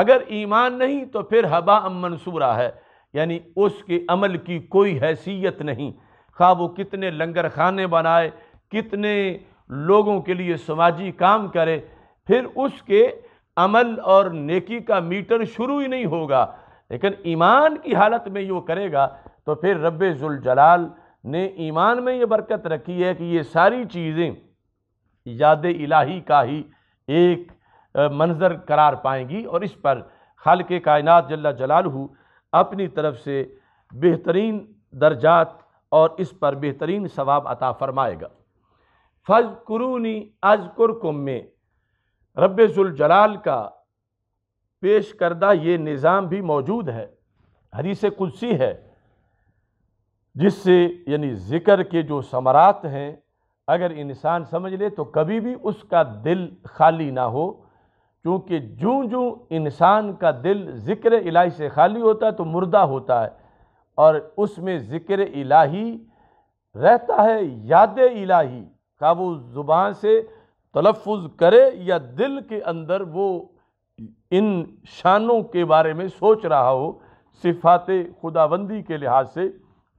अगर ईमान नहीं तो फिर हबा मंसूरा है यानी उसके अमल की कोई हैसियत नहीं खा वो कितने लंगर खाने बनाए कितने लोगों के लिए समाजी काम करे फिर उसके अमल और नेकी का मीटर शुरू ही नहीं होगा लेकिन ईमान की हालत में यो करेगा तो फिर रब्बे जुल जलाल ने ईमान में ये बरकत रखी है कि ये सारी चीज़ें याद इलाही का ही एक मंजर करार पाएंगी और इस पर खाल के कायनत जल्ला जलालहू अपनी तरफ से बेहतरीन दर्जात और इस पर बेहतरीन सवाब अता फ़रमाएगा फज कुरूनी अजकुर कुरकुम में रबाल का पेश करदा ये निज़ाम भी मौजूद है हदीस कुदसी है जिससे यानी ज़िक्र के जो समरात हैं अगर इंसान समझ ले तो कभी भी उसका दिल खाली ना हो क्योंकि जूँ जूँ इंसान का दिल ज़िक्र इलाही से खाली होता है तो मुर्दा होता है और उसमें ज़िक्र इलाही रहता है याद इलाही का वो ज़ुबान से तलफ़ करे या दिल के अंदर वो इन शानों के बारे में सोच रहा हो सिफात खुदाबंदी के लिहाज से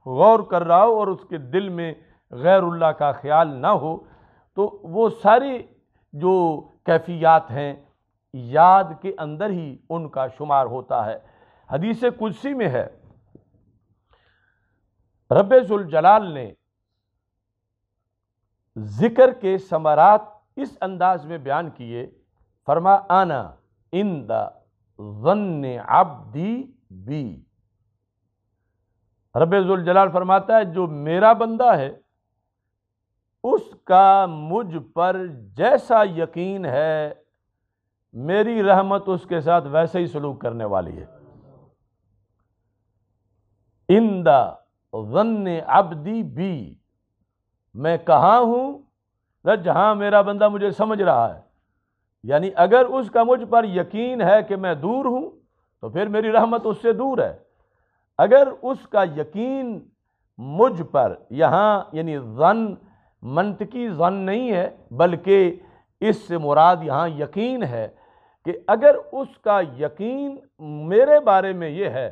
गौर कर रहा हो और उसके दिल में गैरुल्ला का ख्याल ना हो तो वो सारी जो कैफियात हैं याद के अंदर ही उनका शुमार होता है हदीस कुदसी में है रबाल ने ज़िक्र के समारात इस अंदाज में बयान किए फरमा आना इन दन्न दी बी रबाल फरमाता है जो मेरा बंदा है उसका मुझ पर जैसा यकीन है मेरी रहमत उसके साथ वैसे ही सलूक करने वाली है इंदा वन अबदी बी मैं कहाँ हूँ जहाँ मेरा बंदा मुझे समझ रहा है यानी अगर उसका मुझ पर यकीन है कि मैं दूर हूँ तो फिर मेरी रहमत उससे दूर है अगर उसका यकीन मुझ पर यहाँ यानी वन की जन नहीं है बल्कि इससे मुराद यहाँ यकीन है कि अगर उसका यकीन मेरे बारे में ये है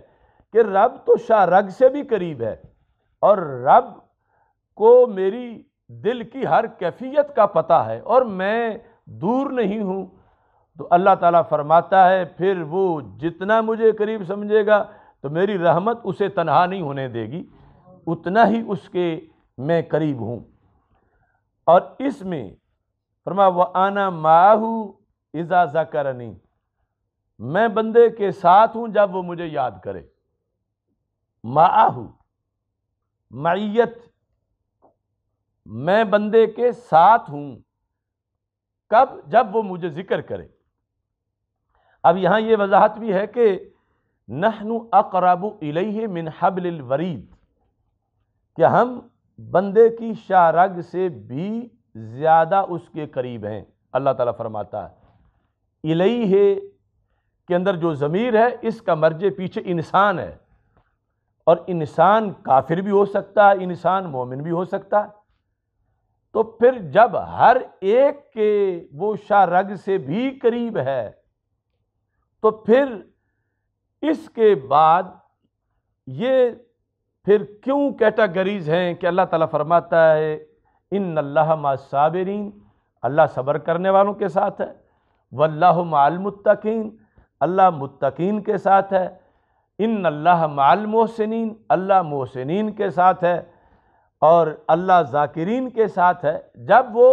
कि रब तो शाह रग से भी करीब है और रब को मेरी दिल की हर कैफियत का पता है और मैं दूर नहीं हूँ तो अल्लाह ताला फरमाता है फिर वो जितना मुझे करीब समझेगा तो मेरी रहमत उसे तनहा नहीं होने देगी उतना ही उसके मैं करीब हूँ और इसमें फरमा आना माहू इज़ा करनी मैं बंदे के साथ हूं जब वो मुझे याद करे माहू मैत मैं बंदे के साथ हूं कब जब वो मुझे जिक्र करे अब यहाँ ये वजाहत भी है कि नहनु अकराबू इलह मिन हबल वरीद क्या हम बंदे की शाहरग से भी ज़्यादा उसके करीब हैं अल्लाह ताला फरमाता है इलई है के अंदर जो ज़मीर है इसका मर्जे पीछे इंसान है और इंसान काफिर भी हो सकता है इंसान मोमिन भी हो सकता है तो फिर जब हर एक के वो शाहरग से भी करीब है तो फिर इसके बाद ये फिर क्यों कैटागरीज हैं कि अल्लाह ताला फरमाता है इन अल्लाह मासाबरीन अल्लाह सब्र करने वालों के साथ है वल्लाह मालमुत्तकीन अल्लाह मुत्तकीन के साथ है इन अल्लाह माल मोहसिन अल्लाह मोहसिन के साथ है और अल्लाह ज़ाकिरीन के साथ है जब वो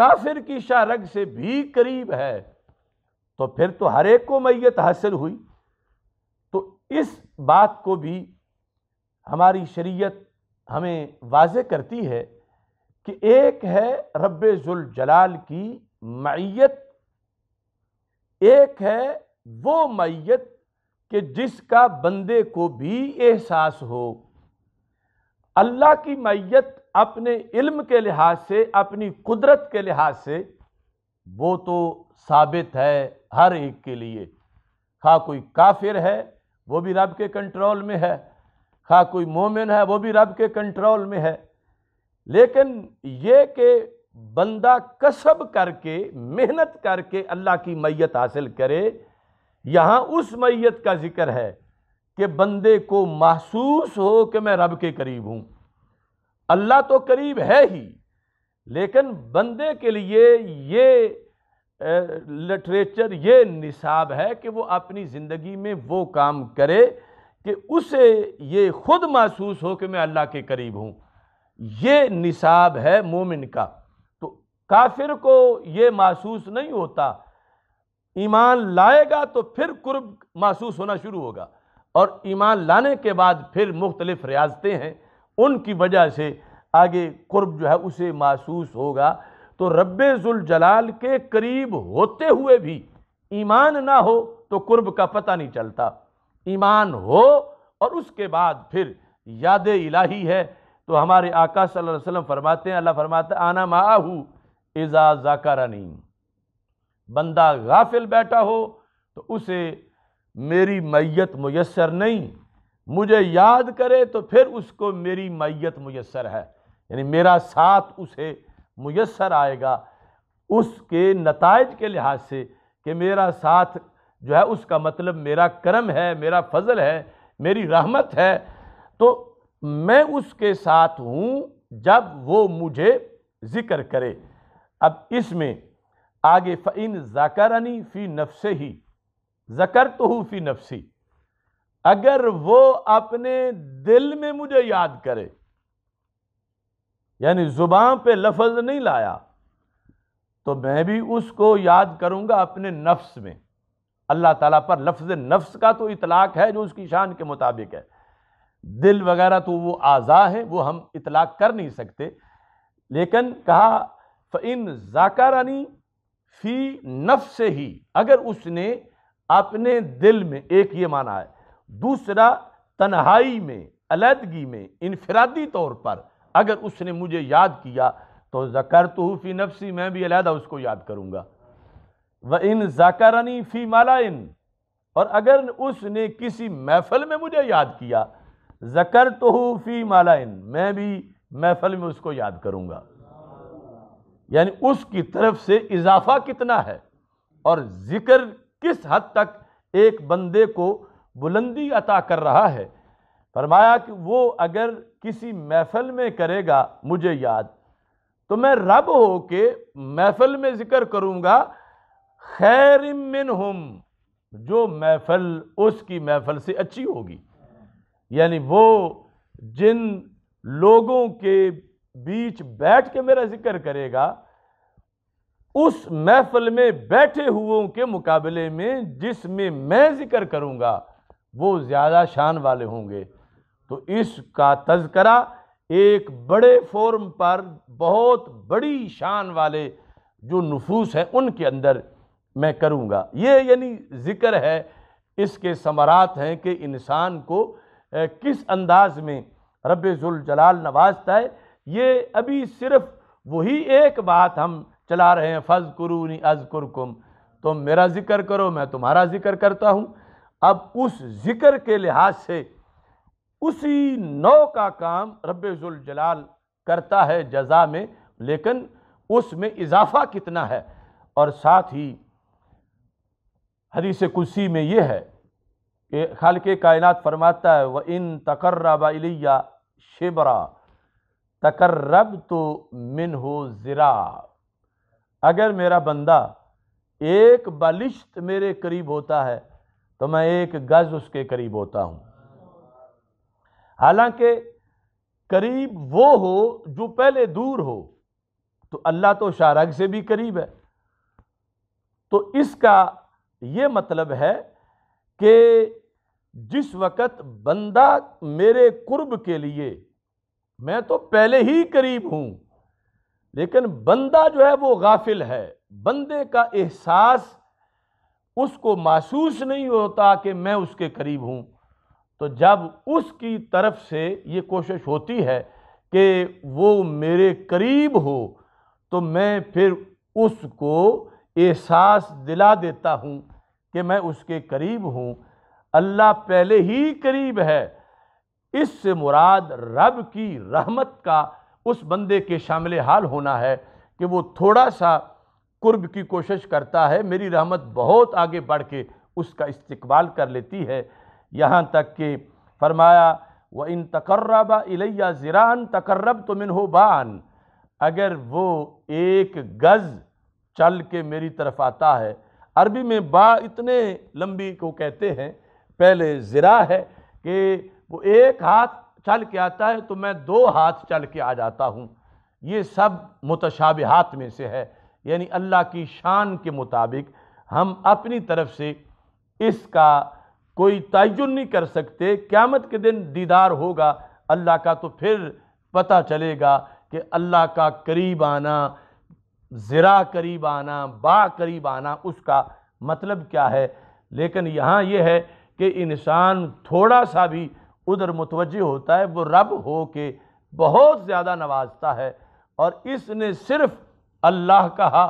काफिर की शारग से भी करीब है तो फिर तो हर एक को मैत हासिल हुई तो इस बात को भी हमारी शरीयत हमें वाजे करती है कि एक है रब जलाल की मैयत एक है वो मैयत कि जिसका बंदे को भी एहसास हो अल्लाह की मैयत अपने इल्म के लिहाज से अपनी कुदरत के लिहाज से वो तो साबित है हर एक के लिए खा हाँ, कोई काफिर है वो भी रब के कंट्रोल में है हाँ कोई मोमिन है वो भी रब के कंट्रोल में है लेकिन ये कि बंदा कसब करके मेहनत करके अल्लाह की मैत हासिल करे यहाँ उस मैयत का जिक्र है कि बंदे को महसूस हो कि मैं रब के करीब हूँ अल्लाह तो करीब है ही लेकिन बंदे के लिए ये लिटरेचर ये निसाब है कि वो अपनी ज़िंदगी में वो काम करे कि उसे ये ख़ुद महसूस हो कि मैं अल्लाह के करीब हूँ ये निसाब है मोमिन का तो काफिर को ये महसूस नहीं होता ईमान लाएगा तो फिर कुर्ब महसूस होना शुरू होगा और ईमान लाने के बाद फिर मुख्तलिफ रियासतें हैं उनकी वजह से आगे कुर्ब जो है उसे महसूस होगा तो रब्ज़ुलजलाल के करीब होते हुए भी ईमान ना हो तो कुर्ब का पता नहीं चलता ईमान हो और उसके बाद फिर याद इलाही है तो हमारे आका सल्लल्लाहु अलैहि वसल्लम फरमाते हैं अल्लाह फरमाते हैं आना माहू एजा जाकरानी बंदा गाफिल बैठा हो तो उसे मेरी मैत मैसर नहीं मुझे याद करे तो फिर उसको मेरी मैत मैसर है यानी मेरा साथ उसे मैसर आएगा उसके नतज के लिहाज से कि मेरा साथ जो है उसका मतलब मेरा करम है मेरा फजल है मेरी रहमत है तो मैं उसके साथ हूँ जब वो मुझे ज़िक्र करे अब इसमें आगे फ़ैन ज़ाकरनी फ़ी नफ़से ही ज़कर तो हूँ फ़ी नफ्सी अगर वो अपने दिल में मुझे याद करे यानी ज़ुबान पे लफ्ज़ नहीं लाया तो मैं भी उसको याद करूँगा अपने नफ्स में अल्लाह ताला पर लफ्ज़ नफ्स का तो इतलाक़ है जो उसकी शान के मुताबिक है दिल वगैरह तो वो आज़ा है वो हम इतलाक़ कर नहीं सकते लेकिन कहा फ़िन जाकारानी फ़ी नफ्स से ही अगर उसने अपने दिल में एक ये माना है दूसरा तन्हाई में अलहदगी में इनफरादी तौर पर अगर उसने मुझे याद किया तो जकर तो फ़ी नफसी मैं भी अलहदा उसको याद करूँगा व इन जाकरानी फ़ी माला इन और अगर उसने किसी महफल में मुझे याद किया जकर तो फ़ी माला इन मैं भी महफल में उसको याद करूँगा यानी उसकी तरफ से इजाफा कितना है और ज़िक्र किस हद तक एक बंदे को बुलंदी अता कर रहा है फरमाया कि वो अगर किसी महफल में करेगा मुझे याद तो मैं रब हो के महफल में ज़िक्र करूँगा खैर मिन हम जो महफल उसकी महफल से अच्छी होगी यानी वो जिन लोगों के बीच बैठ के मेरा जिक्र करेगा उस महफल में बैठे हुओं के मुकाबले में जिसमें मैं जिक्र करूंगा वो ज़्यादा शान वाले होंगे तो इसका तस्करा एक बड़े फॉर्म पर बहुत बड़ी शान वाले जो नफूस हैं उनके अंदर मैं करूँगा ये यानी ज़िक्र है इसके समरात हैं कि इंसान को किस अंदाज में रबाल नवाजता है ये अभी सिर्फ वही एक बात हम चला रहे हैं फज कुरूनी कुम तुम तो मेरा ज़िक्र करो मैं तुम्हारा ज़िक्र करता हूँ अब उस ज़िक्र के लिहाज से उसी नौ का काम रबाल करता है जजा में लेकिन उसमें इजाफा कितना है और साथ ही हदीस कुर्सी में यह है कि खाल के कायनात फरमाता है व इन तकर्रबा इलिया शिबरा तकर्रब तो मिन हो ज़रा अगर मेरा बंदा एक बालिश्त मेरे करीब होता है तो मैं एक गज़ उसके करीब होता हूँ हालांकि करीब वो हो जो पहले दूर हो तो अल्लाह तो शारग से भी करीब है तो इसका ये मतलब है कि जिस वक़्त बंदा मेरे कुर्ब के लिए मैं तो पहले ही करीब हूँ लेकिन बंदा जो है वो गाफिल है बंदे का एहसास उसको महसूस नहीं होता कि मैं उसके करीब हूँ तो जब उसकी तरफ से ये कोशिश होती है कि वो मेरे करीब हो तो मैं फिर उसको एहसास दिला देता हूँ कि मैं उसके करीब हूँ अल्लाह पहले ही करीब है इससे मुराद रब की रहमत का उस बंदे के शामिल हाल होना है कि वो थोड़ा सा कुर्ब की कोशिश करता है मेरी रहमत बहुत आगे बढ़ के उसका इस्तकबाल कर लेती है यहाँ तक कि फरमाया व इन तकर्रबा इलैया ज़िरान तकर्रब तो मिन हो बान अगर वो एक गज़ चल के मेरी तरफ आता है अरबी में बा इतने लंबी को कहते हैं पहले ज़रा है कि वो एक हाथ चल के आता है तो मैं दो हाथ चल के आ जाता हूँ ये सब मुतशाब हाथ में से है यानी अल्लाह की शान के मुताबिक हम अपनी तरफ से इसका कोई तयन नहीं कर सकते क़्यामत के दिन दीदार होगा अल्लाह का तो फिर पता चलेगा कि अल्लाह का करीब आना ज़रा करीब आना बा करीब आना उसका मतलब क्या है लेकिन यहाँ यह है कि इंसान थोड़ा सा भी उधर मुतवजह होता है वो रब हो के बहुत ज़्यादा नवाजता है और इसने सिर्फ अल्लाह कहा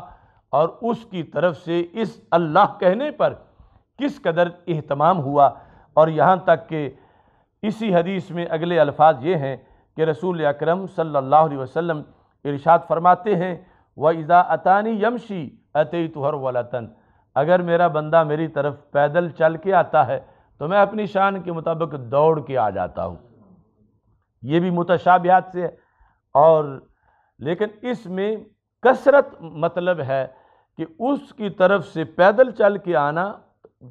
और उसकी तरफ से इस अल्लाह कहने पर किस कदर अहतमाम हुआ और यहाँ तक कि इसी हदीस में अगले अल्फाज ये हैं कि रसूल अक्रम सल्ला वसम इरशाद फरमाते हैं व इज़ा अतानी यमशी अतई तुहर वलातन अगर मेरा बंदा मेरी तरफ पैदल चल के आता है तो मैं अपनी शान के मुताबिक दौड़ के आ जाता हूँ ये भी मुतशाबियात से है और लेकिन इसमें कसरत मतलब है कि उसकी तरफ से पैदल चल के आना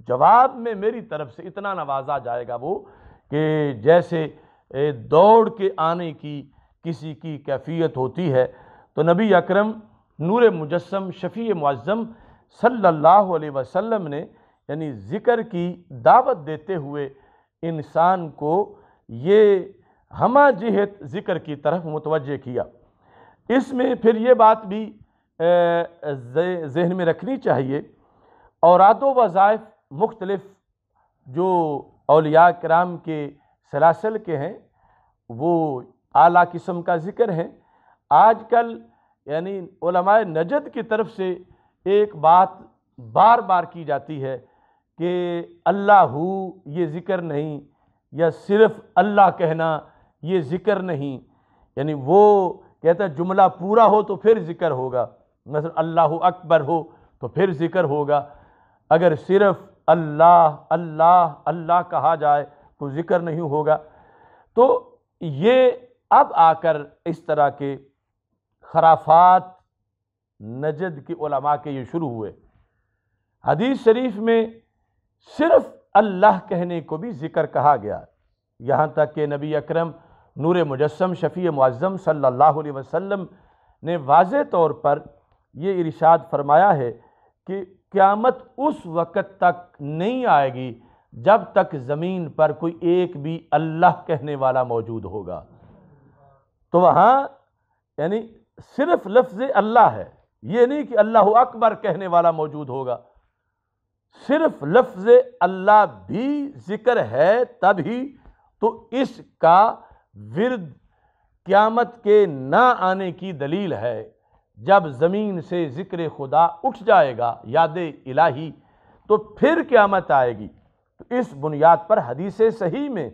जवाब में मेरी तरफ से इतना नवाजा जाएगा वो कि जैसे दौड़ के आने की किसी की कैफियत होती है तो नबी अकरम नूर मुजस्म शफ़ी मज़म सल्लल्लाहु अलैहि वसल्लम ने यानी ज़िक्र की दावत देते हुए इंसान को ये हमा जहत ज़िक्र की तरफ मुतव किया इसमें फिर ये बात भी जहन में रखनी चाहिए औरद वज़ाइफ मुख्तलफ़ जो अलिया कराम के सलासल के हैं वो आला किस्म का ज़िक्र है आजकल यानी नजद की तरफ से एक बात बार बार की जाती है कि अल्लाह हु ये ज़िक्र नहीं या सिर्फ़ अल्लाह कहना ये ज़िक्र नहीं यानी वो कहता है जुमला पूरा हो तो फिर ज़िक्र होगा मतलब अल्लाह अकबर हो तो फिर ज़िक्र होगा अगर सिर्फ़ अल्लाह अल्लाह अल्लाह कहा जाए तो ज़िक्र नहीं होगा तो ये अब आकर इस तरह के खराफात नजद के उलमा के ये शुरू हुए हदीस शरीफ में सिर्फ अल्लाह कहने को भी ज़िक्र कहा गया यहाँ तक कि नबी अकरम नूर मुजस्म शफ़ी मुआज़म सल्लल्लाहु अलैहि वसल्लम ने वाज तौर पर ये इरशाद फरमाया है कि क़यामत उस वक़्त तक नहीं आएगी जब तक ज़मीन पर कोई एक भी अल्लाह कहने वाला मौजूद होगा तो वहाँ यानी सिर्फ लफ्ज़ अल्लाह है ये नहीं कि अल्लाह अकबर कहने वाला मौजूद होगा सिर्फ लफ्ज़ अल्लाह भी ज़िक्र है तभी तो इसका विरद क़्यामत के ना आने की दलील है जब ज़मीन से ज़िक्र खुदा उठ जाएगा याद इलाही तो फिर क़्यामत आएगी तो इस बुनियाद पर हदीस सही में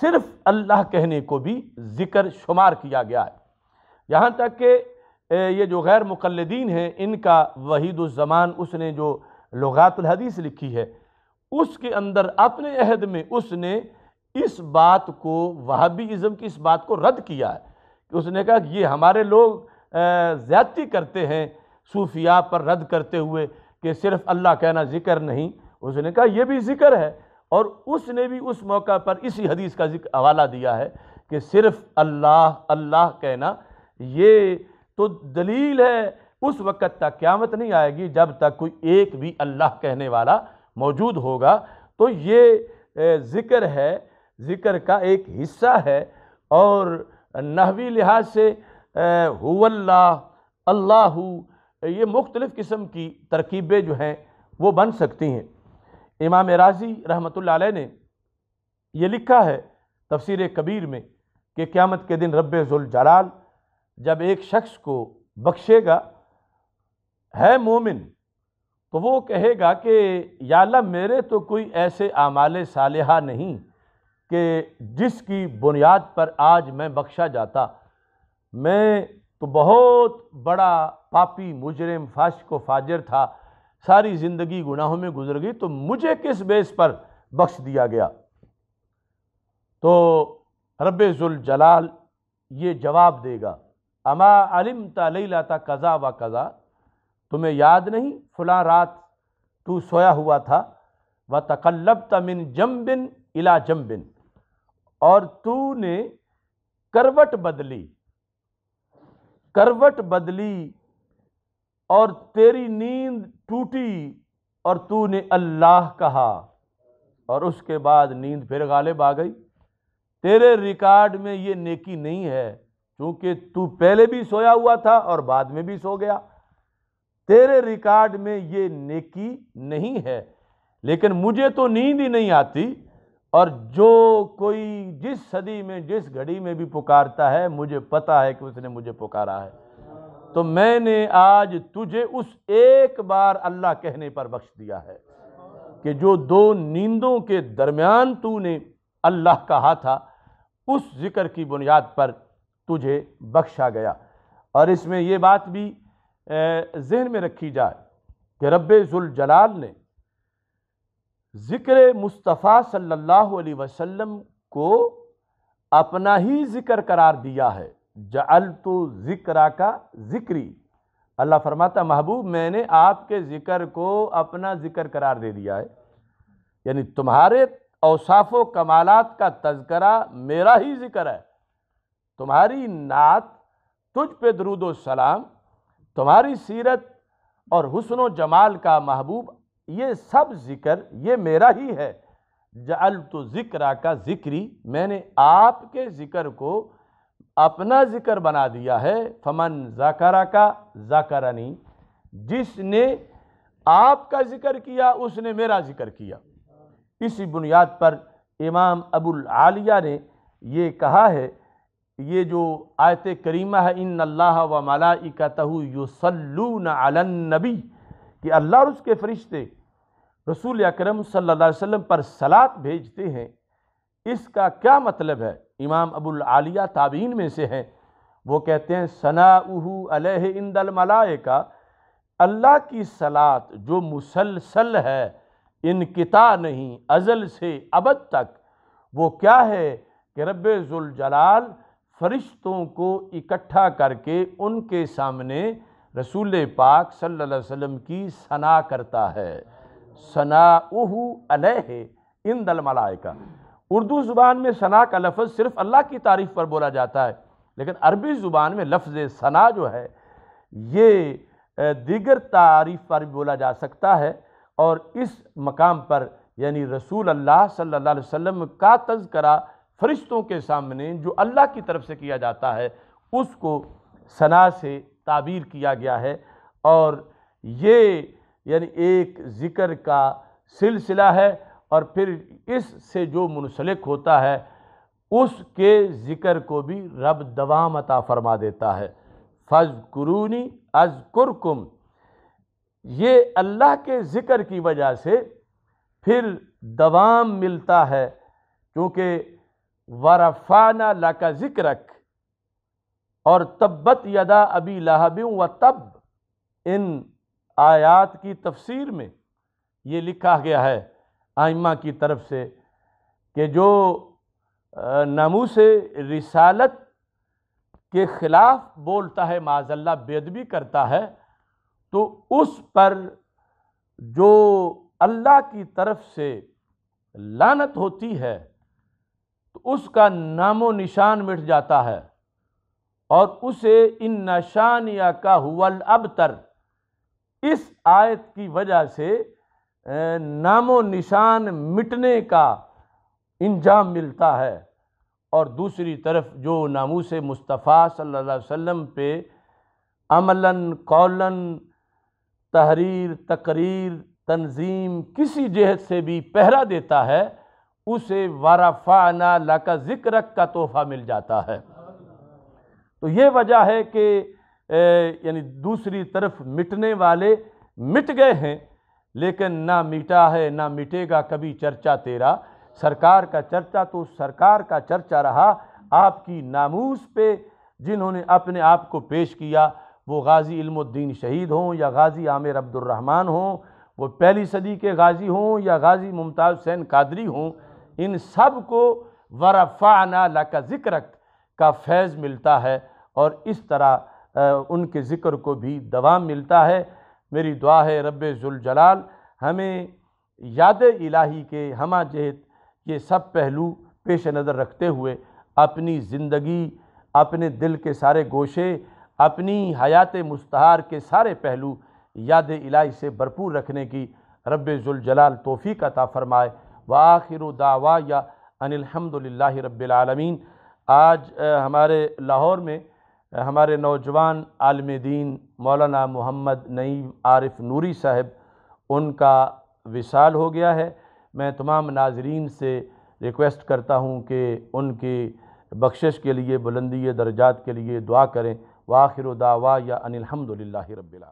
सिर्फ अल्लाह कहने को भी ज़िक्र शुमार किया गया है यहाँ तक कि ये जो गैर मुकलदीन हैं इनका वहीदुलज़मान उसने जो हदीस लिखी है उसके अंदर अपने अहद में उसने इस बात को वहाबीज़म की इस बात को रद्द किया है कि उसने कहा कि ये हमारे लोग ज़्यादती करते हैं सूफिया पर रद्द करते हुए कि सिर्फ अल्लाह कहना ज़िक्र नहीं उसने कहा यह भी ज़िक्र है और उसने भी उस मौका पर इसी हदीस का हवाला दिया है कि सिर्फ अल्लाह अल्लाह कहना ये तो दलील है उस वक़्त तक क्यामत नहीं आएगी जब तक कोई एक भी अल्लाह कहने वाला मौजूद होगा तो ये ज़िक्र है ज़िक्र का एक हिस्सा है और नहवी लिहाज से हुल्ला अल्लाह ये मुख्तलिफ़ किस्म की तरकीबें जो हैं वो बन सकती हैं इमाम राजी रहमत ने यह लिखा है तफसर कबीर में कि क़्यामत के दिन रब जलाल जब एक शख्स को बख्शेगा है मोमिन तो वो कहेगा कि याला मेरे तो कोई ऐसे आमाल सालहा नहीं कि जिसकी बुनियाद पर आज मैं बख्शा जाता मैं तो बहुत बड़ा पापी मुजरम फाश को फाजर था सारी ज़िंदगी गुनाहों में गुजर गई तो मुझे किस बेस पर बख्श दिया गया तो रब जलाल ये जवाब देगा अमा अलिम तलता कज़ा व कज़ा तुम्हें याद नहीं फुला रात तू सोया हुआ था व तकल्लब तमिन बिन इला जम बिन और तू ने करवट बदली करवट बदली और तेरी नींद टूटी और तू ने अल्लाह कहा और उसके बाद नींद फिर गालिब आ गई तेरे रिकॉर्ड में ये नेकी नहीं है क्योंकि तू पहले भी सोया हुआ था और बाद में भी सो गया तेरे रिकॉर्ड में ये नेकी नहीं है लेकिन मुझे तो नींद ही नहीं आती और जो कोई जिस सदी में जिस घड़ी में भी पुकारता है मुझे पता है कि उसने मुझे पुकारा है तो मैंने आज तुझे उस एक बार अल्लाह कहने पर बख्श दिया है कि जो दो नींदों के दरमियान तूने अल्लाह कहा था उस जिक्र की बुनियाद पर तुझे बख्शा गया और इसमें ये बात भी जहन में रखी जाए कि रब जलाल ने ज़िक्र मुस्तफ़ा सल्लल्लाहु अलैहि वसल्लम को अपना ही ज़िक्र करार दिया है जल तो ज़िक्रा का ज़िक्री अल्लाह फरमाता महबूब मैंने आपके ज़िक्र को अपना ज़िक्र करार दे दिया है यानी तुम्हारे औसाफ़ो कमालत का तस्करा मेरा ही ज़िक्र है तुम्हारी नात तुझ पे दरुदो सलाम तुम्हारी सीरत और हुसन जमाल का महबूब ये सब ज़िक्र ये मेरा ही है जल तो ज़िक्रा का ज़िक्री मैंने आपके ज़िक्र को अपना ज़िक्र बना दिया है फमन ज़करा का ज़करनी जिसने आपका ज़िक्र किया उसने मेरा ज़िक्र किया इसी बुनियाद पर इमाम अबुल आलिया ने ये कहा है ये जो आयत करीमा है इन अल्लाह व मलाई का युसल्लून अलन नबी कि अल्लाह और उसके फरिश्ते रसूल अकरम सल्लल्लाहु अलैहि वसल्लम पर सलात भेजते हैं इसका क्या मतलब है इमाम अबुल आलिया ताबीन में से हैं वो कहते हैं सना उहू अलह इंदल का अल्लाह की सलात जो मुसलसल है इनकता नहीं अज़ल से अब तक वो क्या है कि रब जलाल फरिश्तों को इकट्ठा करके उनके सामने रसूल पाक सल्लल्लाहु अलैहि वसल्लम की सना करता है सना उहू इन दल मलाइका उर्दू ज़ुबान में सना का लफ्ज़ सिर्फ अल्लाह की तारीफ़ पर बोला जाता है लेकिन अरबी ज़ुबान में लफ्ज़ सना जो है ये दीगर तारीफ़ पर भी बोला जा सकता है और इस मकाम पर यानी रसूल अल्लाह सल्लल्लाहु अलैहि वसल्लम का तज़करा फरिश्तों के सामने जो अल्लाह की तरफ से किया जाता है उसको सना से ताबीर किया गया है और ये यानी एक ज़िक्र का सिलसिला है और फिर इससे जो मुनसलिक होता है उसके ज़िक्र को भी रब दवाम अता फरमा देता है फ़ज़ कुरूनी अज़ कुरकुम ये अल्लाह के ज़िक्र की वजह से फिर दवाम मिलता है क्योंकि वरफाना लाका जिक्रक और तब्बत यदा अबी लाहबियों व तब इन आयात की तफसीर में ये लिखा गया है आइमा की तरफ से कि जो से रिसालत के ख़िलाफ़ बोलता है माजल्ला बेदबी करता है तो उस पर जो अल्लाह की तरफ से लानत होती है तो उसका नामो निशान मिट जाता है और उसे इन नशान या का हुवल अबतर इस आयत की वजह से नामो निशान मिटने का इंजाम मिलता है और दूसरी तरफ जो नामूस मुस्तफ़ा सल्लल्लाहु अलैहि वसल्लम पे अमलन कौलन तहरीर तकरीर तंजीम किसी जहत से भी पहरा देता है उसे वाराफाना लाका ज़िक्र का तोहफ़ा मिल जाता है तो ये वजह है कि यानी दूसरी तरफ मिटने वाले मिट गए हैं लेकिन ना मिटा है ना मिटेगा कभी चर्चा तेरा सरकार का चर्चा तो सरकार का चर्चा रहा आपकी नामूस पे जिन्होंने अपने आप को पेश किया वो गाज़ी इल्मुद्दीन शहीद हों या गाज़ी आमिर अब्दुलरहमान हों वो पहली सदी के गाज़ी हों या गाज़ी मुमताज़ हुसैन कादरी हों इन सब को वरफ़ाना का ज़िक्रक का फैज़ मिलता है और इस तरह उनके ज़िक्र को भी दवाम मिलता है मेरी दुआ है रब जलाल हमें याद इलाही के हम जहत ये सब पहलू पेश नज़र रखते हुए अपनी ज़िंदगी अपने दिल के सारे गोशे अपनी हयात मुस्तहार के सारे पहलू याद इलाही से भरपूर रखने की रब जुलजलाल तोफ़ी का ता फरमाए वाखिर दावा या अनिलहमदिल्ला रबालमीन आज हमारे लाहौर में हमारे नौजवान आलम दीन मौलाना मोहम्मद नईम आरिफ नूरी साहब उनका विशाल हो गया है मैं तमाम नाजरीन से रिक्वेस्ट करता हूँ कि उनकी बख्शिश के लिए बुलंदी दर्जात के लिए दुआ करें वाखिर दावा या अनिलहमदिल्ला रबाल